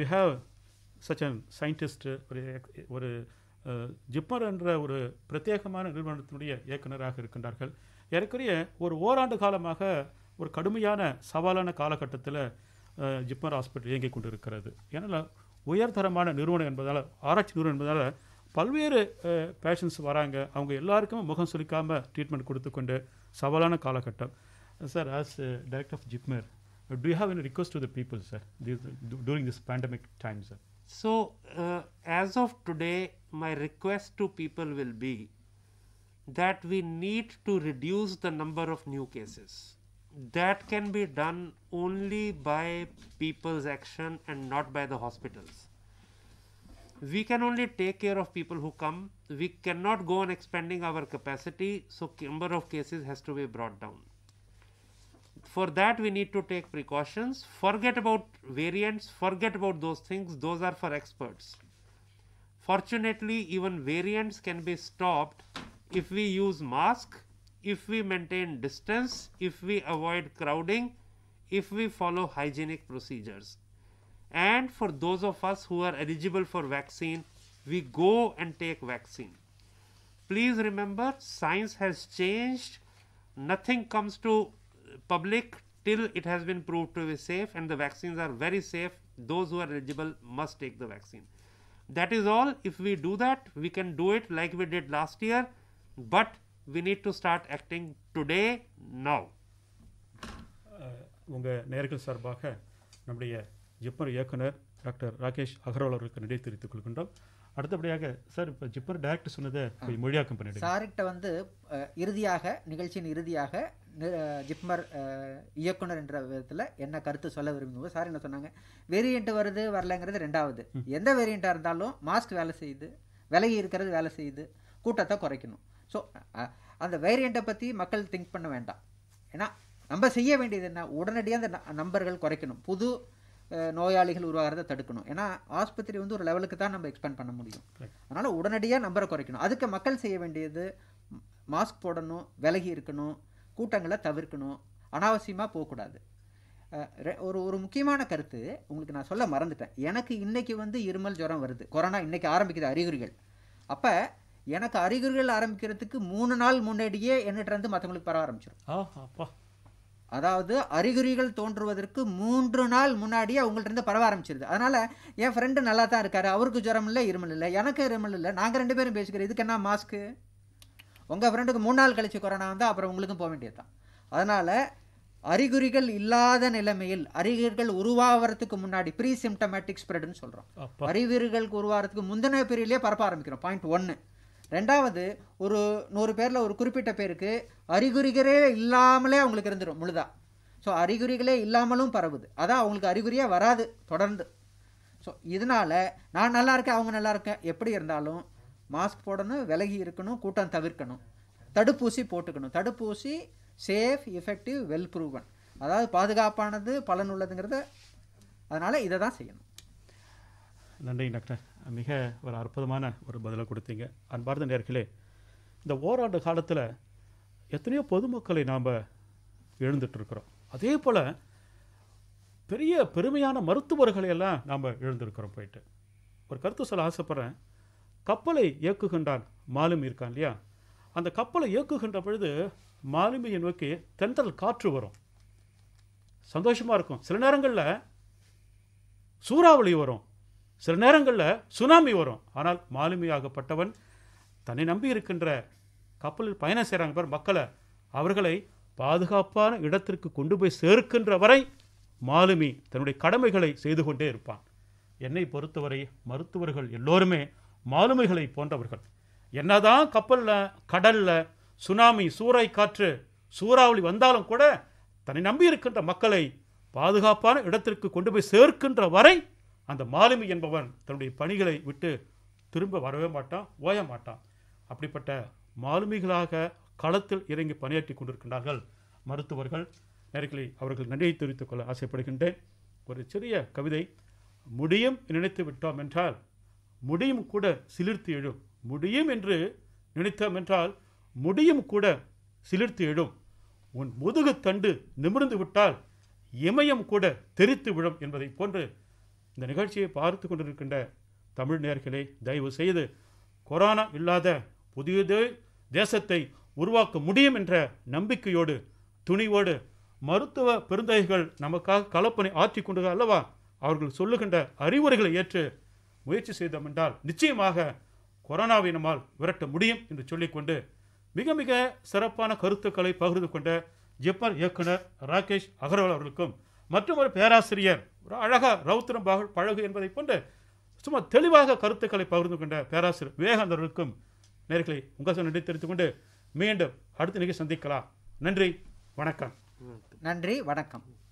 we have such an scientist ஒரு ஒரு ஜிப்மர் என்ற ஒரு பிரத்யேகமான நிறுவனத்தினுடைய இயக்குநராக இருக்கின்றார்கள் ஏற்கனவே ஒரு ஓராண்டு காலமாக ஒரு கடுமையான சவாலான காலகட்டத்தில் ஜிப்மர் ஹாஸ்பிட்டல் இயங்கிக் கொண்டிருக்கிறது ஏன்னால் உயர்தரமான நிறுவனம் என்பதால் ஆராய்ச்சி நிறுவனம் என்பதால் பல்வேறு பேஷன்ஸ் வராங்க அவங்க எல்லாருக்குமே முகம் சுளிக்காமல் ட்ரீட்மெண்ட் கொடுத்து கொண்டு சவாலான காலகட்டம் sir as director of JIPMER to have an request to the people sir during this pandemic time sir So, uh, as of today my request to people will be that we need to reduce the number of new cases. That can be done only by people's action and not by the hospitals. We can only take care of people who come. We cannot go on expanding our capacity, so number of cases has to be brought down. For that we need to take precautions, forget about variants, forget about those things, those are for experts. Fortunately, even variants can be stopped if we use mask, if we maintain distance, if we avoid crowding, if we follow hygienic procedures. And for those of us who are eligible for vaccine, we go and take vaccine. Please remember, science has changed. Nothing comes to public till it has been proved to be safe and the vaccines are very safe. Those who are eligible must take the vaccine. That is all. If we do that, we can do it like we did last year, but we need to start acting today, now. உங்கள் நேர்கள் சார்பாக நம்முடைய ஜிப்மர் இயக்குனர் doctor Rakesh Agarwal அவர்களுக்கு நிலை தெரிவித்துக் கொள்கின்றோம் அடுத்தபடியாக சார் இப்போ ஜிப்பர் டேரக்ட் சொன்னதை மொழியாக்கம் பண்ணிட்டு சார்கிட்ட வந்து இறுதியாக நிகழ்ச்சியின் இறுதியாக ஜிப்மர் இயக்குனர் என்ற விதத்தில் என்ன கருத்து சொல்ல விரும்புவோம் சார் என்ன சொன்னாங்க வேரியண்ட் வருது வரலங்கிறது ரெண்டாவது எந்த வேரியண்ட்டாக இருந்தாலும் மாஸ்க் வேலை செய்யுது விலகி இருக்கிறது வேலை செய்யுது கூட்டத்தை குறைக்கணும் ஸோ அந்த வேரியண்ட்டை பற்றி மக்கள் திங்க் பண்ண வேண்டாம் ஏன்னா நம்ம செய்ய வேண்டியது என்ன உடனடியாக அந்த நம்பர்கள் குறைக்கணும் புது நோயாளிகள் உருவாகிறத தடுக்கணும் ஏன்னா ஆஸ்பத்திரி வந்து ஒரு லெவலுக்கு தான் நம்ம எக்ஸ்பேண்ட் பண்ண முடியும் அதனால் உடனடியாக நம்பரை குறைக்கணும் அதுக்கு மக்கள் செய்ய வேண்டியது மாஸ்க் போடணும் விலகி இருக்கணும் கூட்டங்களை தவிர்க்கணும் அனாவசியமாக போகக்கூடாது ஒரு ஒரு முக்கியமான கருத்து உங்களுக்கு நான் சொல்ல மறந்துட்டேன் எனக்கு இன்றைக்கி வந்து இருமல் ஜுரம் வருது கொரோனா இன்றைக்கி ஆரம்பிக்கிறது அறிகுறிகள் அப்போ எனக்கு அறிகுறிகள் ஆரம்பிக்கிறதுக்கு மூணு நாள் முன்னாடியே என்னட்டு இருந்து மற்றவங்களுக்கு பரவ ஆரம்பிச்சிடும் அதாவது அறிகுறிகள் தோன்றுவதற்கு மூன்று நாள் முன்னாடியே அவங்கள்ட்ட பரவ ஆரம்பிச்சிருது அதனால் என் ஃப்ரெண்டு நல்லா தான் இருக்கார் அவருக்கு ஜுரம் இல்லை இருமல் இல்லை எனக்கு இருமல் இல்லை நாங்கள் ரெண்டு பேரும் பேசிக்கிறோம் இதுக்கு என்ன மாஸ்க்கு உங்கள் ஃப்ரெண்டுக்கு மூணு நாள் கழிச்சு கொரோனா வந்தால் அப்புறம் உங்களுக்கும் போக வேண்டியது தான் அதனால் அறிகுறிகள் இல்லாத நிலைமையில் அறிகுறிகள் உருவாகிறதுக்கு முன்னாடி ப்ரீ சிம்டமேட்டிக் ஸ்ப்ரெட்னு சொல்கிறோம் அறிகுறிகளுக்கு உருவாகிறதுக்கு முந்தின பிரிவிலே பரப்ப ஆரம்பிக்கிறோம் பாயிண்ட் ஒன்று ரெண்டாவது ஒரு நூறு பேரில் ஒரு குறிப்பிட்ட பேருக்கு அறிகுறிகளே இல்லாமலே அவங்களுக்கு இருந்துடும் முழுதாக ஸோ அறிகுறிகளே இல்லாமலும் பரவுது அதான் அவங்களுக்கு அறிகுறியாக வராது தொடர்ந்து ஸோ இதனால் நான் நல்லா இருக்கேன் அவங்க நல்லா இருக்கேன் எப்படி இருந்தாலும் மாஸ்க் போடணும் விலகி இருக்கணும் கூட்டம் தவிர்க்கணும் தடுப்பூசி போட்டுக்கணும் தடுப்பூசி சேஃப் எஃபெக்டிவ் வெல் ப்ரூவன் அதாவது பாதுகாப்பானது பலன் உள்ளதுங்கிறத அதனால் இதை தான் செய்யணும் நன்றி டாக்டர் மிக ஒரு அற்புதமான ஒரு பதிலை கொடுத்தீங்க அன்பார்ந்த நேர்களே இந்த ஓராண்டு காலத்தில் எத்தனையோ பொதுமக்களை நாம் எழுந்துட்டுருக்குறோம் அதே போல் பெரிய பெருமையான மருத்துவர்களை எல்லாம் நாம் எழுந்திருக்கிறோம் போயிட்டு ஒரு கருத்து சொல்ல ஆசைப்பட்றேன் கப்பலை இயக்குகின்றான் மாலுமி இருக்கான் இல்லையா அந்த கப்பலை இயக்குகின்ற பொழுது மாலுமியை நோக்கி தென்றல் காற்று வரும் சந்தோஷமாக இருக்கும் சில நேரங்களில் சூறாவளி வரும் சில நேரங்களில் சுனாமி வரும் ஆனால் மாலுமியாகப்பட்டவன் தன்னை நம்பி இருக்கின்ற கப்பலில் பயணம் செய்கிறாங்க பார் மக்களை அவர்களை பாதுகாப்பான இடத்திற்கு கொண்டு போய் சேர்க்கின்ற வரை மாலுமி தன்னுடைய கடமைகளை செய்து கொண்டே இருப்பான் என்னை பொறுத்தவரை மருத்துவர்கள் எல்லோருமே மாலுமிகளை போன்றவர்கள் என்னதான் கப்பலில் கடலில் சுனாமி சூறை காற்று சூறாவளி வந்தாலும் கூட தன்னை நம்பி இருக்கின்ற மக்களை பாதுகாப்பான இடத்திற்கு கொண்டு போய் சேர்க்கின்ற வரை அந்த மாலுமி என்பவன் தன்னுடைய பணிகளை விட்டு திரும்ப வரவே மாட்டான் ஓய மாட்டான் அப்படிப்பட்ட மாலுமிகளாக களத்தில் இறங்கி பணியாற்றி கொண்டிருக்கின்றார்கள் மருத்துவர்கள் நேர்களை அவர்கள் நன்றியை தெரிவித்துக் கொள்ள ஆசைப்படுகின்றேன் ஒரு சிறிய கவிதை முடியும் நினைத்து விட்டோம் என்றால் முடியும் கூட சிலிர்த்து எழும் முடியும் என்று நினைத்தோம் என்றால் முடியும் கூட சிலிர்த்து எழும் உன் முதுகு தண்டு நிமிர்ந்து விட்டால் இமயம் கூட தெரித்து விழும் என்பதை போன்று இந்த நிகழ்ச்சியை பார்த்து கொண்டிருக்கின்ற தமிழ் நேர்களை தயவு செய்து கொரோனா இல்லாத புதியதே தேசத்தை உருவாக்க முடியும் என்ற நம்பிக்கையோடு துணிவோடு மருத்துவ பெருந்தகைகள் நமக்காக கலப்பணி ஆற்றி கொண்டு அல்லவா அவர்கள் சொல்லுகின்ற அறிவுரைகளை ஏற்று முயற்சி செய்தோம் என்றால் நிச்சயமாக கொரோனாவை நம்மால் விரட்ட முடியும் என்று சொல்லிக்கொண்டு மிக மிக சிறப்பான கருத்துக்களை பகிர்ந்து கொண்ட ஜப்பான் இயக்குனர் ராகேஷ் அகர்வால் அவர்களுக்கும் மற்றும் ஒரு பேராசிரியர் ஒரு அழகாக ரௌத்திரம் பழகு என்பதை போன்று சும்மா தெளிவாக கருத்துக்களை பகிர்ந்து கொண்ட பேராசிரியர் விவேகானந்தர்களுக்கும் நேர்களை உங்கள் நன்றி தெரிந்து கொண்டு மீண்டும் அடுத்த நிகழ்ச்சி சந்திக்கலாம் நன்றி வணக்கம் நன்றி வணக்கம்